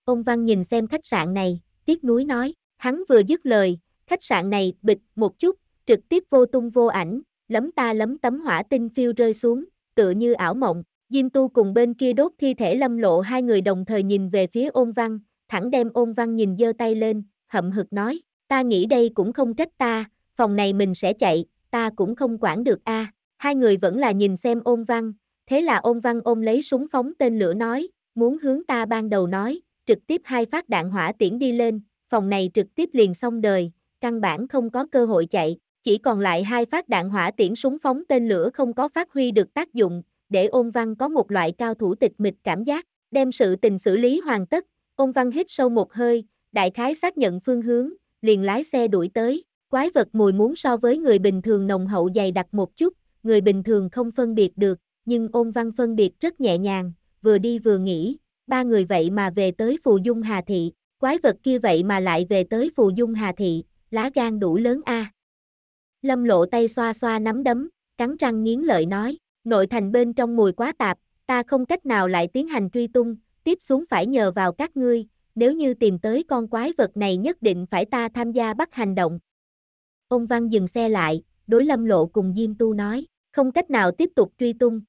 Ông Văn nhìn xem khách sạn này, tiếc nuối nói, hắn vừa dứt lời, Khách sạn này, bịch, một chút, trực tiếp vô tung vô ảnh, lấm ta lấm tấm hỏa tinh phiêu rơi xuống, tựa như ảo mộng. Diêm tu cùng bên kia đốt thi thể lâm lộ hai người đồng thời nhìn về phía ôn văn, thẳng đem ôn văn nhìn giơ tay lên, hậm hực nói, ta nghĩ đây cũng không trách ta, phòng này mình sẽ chạy, ta cũng không quản được a. Hai người vẫn là nhìn xem ôn văn, thế là ôn văn ôm lấy súng phóng tên lửa nói, muốn hướng ta ban đầu nói, trực tiếp hai phát đạn hỏa tiễn đi lên, phòng này trực tiếp liền xong đời, căn bản không có cơ hội chạy, chỉ còn lại hai phát đạn hỏa tiễn súng phóng tên lửa không có phát huy được tác dụng, để ôn văn có một loại cao thủ tịch mịch cảm giác, đem sự tình xử lý hoàn tất, ôn văn hít sâu một hơi, đại khái xác nhận phương hướng, liền lái xe đuổi tới, quái vật mùi muốn so với người bình thường nồng hậu dày đặc một chút, người bình thường không phân biệt được, nhưng ôn văn phân biệt rất nhẹ nhàng, vừa đi vừa nghĩ, ba người vậy mà về tới phù dung hà thị, quái vật kia vậy mà lại về tới phù dung hà thị, lá gan đủ lớn a. Lâm lộ tay xoa xoa nắm đấm, cắn răng nghiến lợi nói, nội thành bên trong mùi quá tạp, ta không cách nào lại tiến hành truy tung, tiếp xuống phải nhờ vào các ngươi, nếu như tìm tới con quái vật này nhất định phải ta tham gia bắt hành động. Ông Văn dừng xe lại, đối lâm lộ cùng Diêm Tu nói, không cách nào tiếp tục truy tung.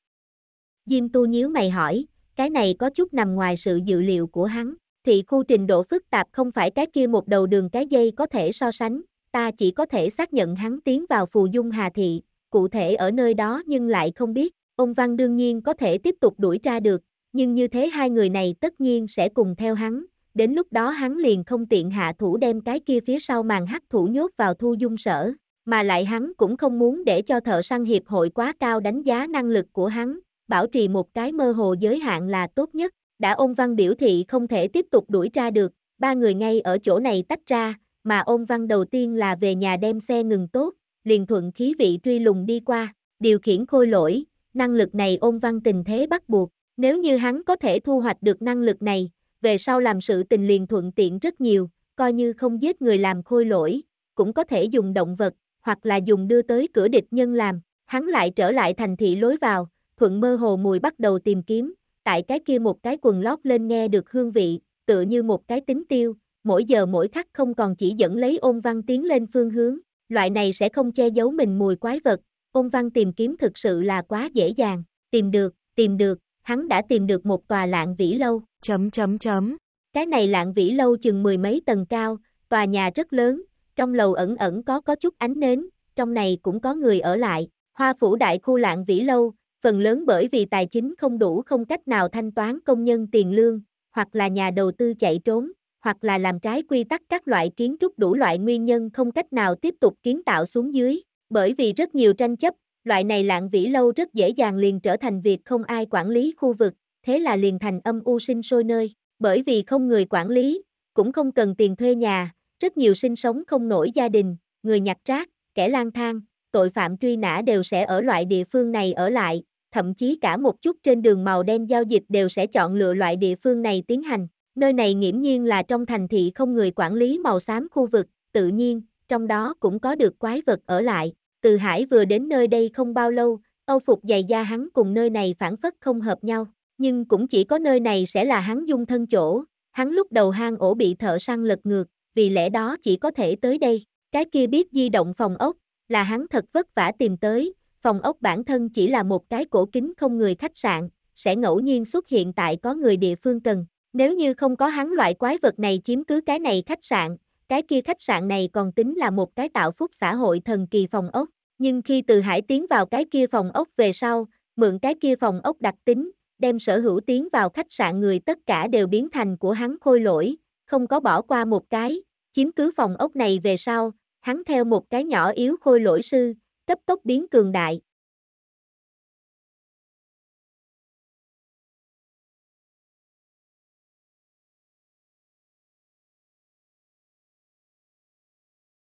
Diêm Tu nhíu mày hỏi, cái này có chút nằm ngoài sự dự liệu của hắn thì khu trình độ phức tạp không phải cái kia một đầu đường cái dây có thể so sánh, ta chỉ có thể xác nhận hắn tiến vào phù dung hà thị, cụ thể ở nơi đó nhưng lại không biết, ông Văn đương nhiên có thể tiếp tục đuổi ra được, nhưng như thế hai người này tất nhiên sẽ cùng theo hắn, đến lúc đó hắn liền không tiện hạ thủ đem cái kia phía sau màn hắc thủ nhốt vào thu dung sở, mà lại hắn cũng không muốn để cho thợ săn hiệp hội quá cao đánh giá năng lực của hắn, bảo trì một cái mơ hồ giới hạn là tốt nhất đã ôn văn biểu thị không thể tiếp tục đuổi ra được, ba người ngay ở chỗ này tách ra, mà ôn văn đầu tiên là về nhà đem xe ngừng tốt, liền thuận khí vị truy lùng đi qua, điều khiển khôi lỗi, năng lực này ôn văn tình thế bắt buộc, nếu như hắn có thể thu hoạch được năng lực này, về sau làm sự tình liền thuận tiện rất nhiều, coi như không giết người làm khôi lỗi, cũng có thể dùng động vật, hoặc là dùng đưa tới cửa địch nhân làm, hắn lại trở lại thành thị lối vào, thuận mơ hồ mùi bắt đầu tìm kiếm, tại cái kia một cái quần lót lên nghe được hương vị, tựa như một cái tính tiêu, mỗi giờ mỗi khắc không còn chỉ dẫn lấy ôn văn tiến lên phương hướng, loại này sẽ không che giấu mình mùi quái vật, ôn văn tìm kiếm thực sự là quá dễ dàng, tìm được, tìm được, hắn đã tìm được một tòa lạng vĩ lâu, chấm chấm chấm. Cái này lạng vĩ lâu chừng mười mấy tầng cao, tòa nhà rất lớn, trong lầu ẩn ẩn có có chút ánh nến, trong này cũng có người ở lại, hoa phủ đại khu lạng vĩ lâu, phần lớn bởi vì tài chính không đủ không cách nào thanh toán công nhân tiền lương, hoặc là nhà đầu tư chạy trốn, hoặc là làm trái quy tắc các loại kiến trúc đủ loại nguyên nhân không cách nào tiếp tục kiến tạo xuống dưới, bởi vì rất nhiều tranh chấp, loại này lạng vĩ lâu rất dễ dàng liền trở thành việc không ai quản lý khu vực, thế là liền thành âm u sinh sôi nơi, bởi vì không người quản lý, cũng không cần tiền thuê nhà, rất nhiều sinh sống không nổi gia đình, người nhặt rác, kẻ lang thang, tội phạm truy nã đều sẽ ở loại địa phương này ở lại, thậm chí cả một chút trên đường màu đen giao dịch đều sẽ chọn lựa loại địa phương này tiến hành. Nơi này nghiễm nhiên là trong thành thị không người quản lý màu xám khu vực, tự nhiên, trong đó cũng có được quái vật ở lại. Từ Hải vừa đến nơi đây không bao lâu, Âu phục dày da hắn cùng nơi này phản phất không hợp nhau, nhưng cũng chỉ có nơi này sẽ là hắn dung thân chỗ. Hắn lúc đầu hang ổ bị thợ săn lật ngược, vì lẽ đó chỉ có thể tới đây. Cái kia biết di động phòng ốc, là hắn thật vất vả tìm tới, phòng ốc bản thân chỉ là một cái cổ kính không người khách sạn, sẽ ngẫu nhiên xuất hiện tại có người địa phương cần. Nếu như không có hắn loại quái vật này chiếm cứ cái này khách sạn, cái kia khách sạn này còn tính là một cái tạo phúc xã hội thần kỳ phòng ốc. Nhưng khi từ hải tiến vào cái kia phòng ốc về sau, mượn cái kia phòng ốc đặc tính, đem sở hữu tiến vào khách sạn người tất cả đều biến thành của hắn khôi lỗi, không có bỏ qua một cái, chiếm cứ phòng ốc này về sau, hắn theo một cái nhỏ yếu khôi lỗi sư, cấp tốc biến cường đại,